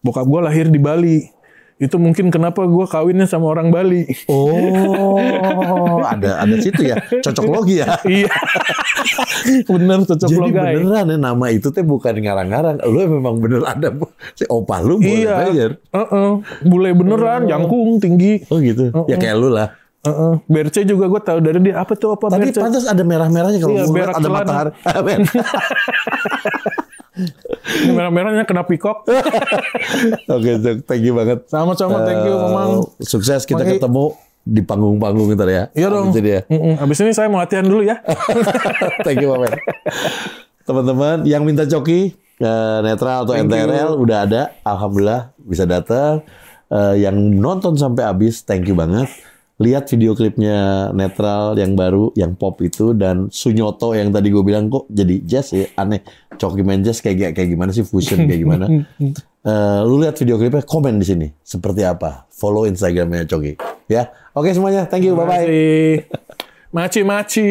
bokap gue lahir di Bali itu mungkin kenapa gue kawinnya sama orang Bali. Oh, ada ada situ ya, cocok logi ya. Iya, bener cocok Jadi logi. Jadi beneran ya nama itu teh bukan ngarang-ngarang, Lo memang bener ada si opa lu boleh iya. bayar. Uh -uh. bule beneran, oh. jangkung tinggi. Oh gitu, uh -uh. ya kayak lu lah. Uh, uh. Berce juga gue tahu dari dia apa tuh apa Tapi Tadi pantas ada merah-merahnya kalau iya, ada matahari. merah-merahnya kena pikok. Oke, okay, thank you banget. Sama-sama, thank you, Mamang. Uh, eh, sukses kita Maki. ketemu di panggung-panggung ntar ya. Iya dong. Abis ini, ya. Mm -mm. Abis ini saya mau latihan dulu ya. thank you, Mamang. Teman-teman yang minta coki, uh, netral atau thank NTRL you. udah ada. Alhamdulillah bisa datang. Uh, yang nonton sampai habis, thank you banget lihat video klipnya netral yang baru yang pop itu dan Sunyoto yang tadi gue bilang kok jadi jazz ya aneh coki main jazz kayak kayak gimana sih fusion kayak gimana uh, lu lihat video klipnya komen di sini seperti apa follow instagramnya coki ya oke semuanya thank you bye bye maci maci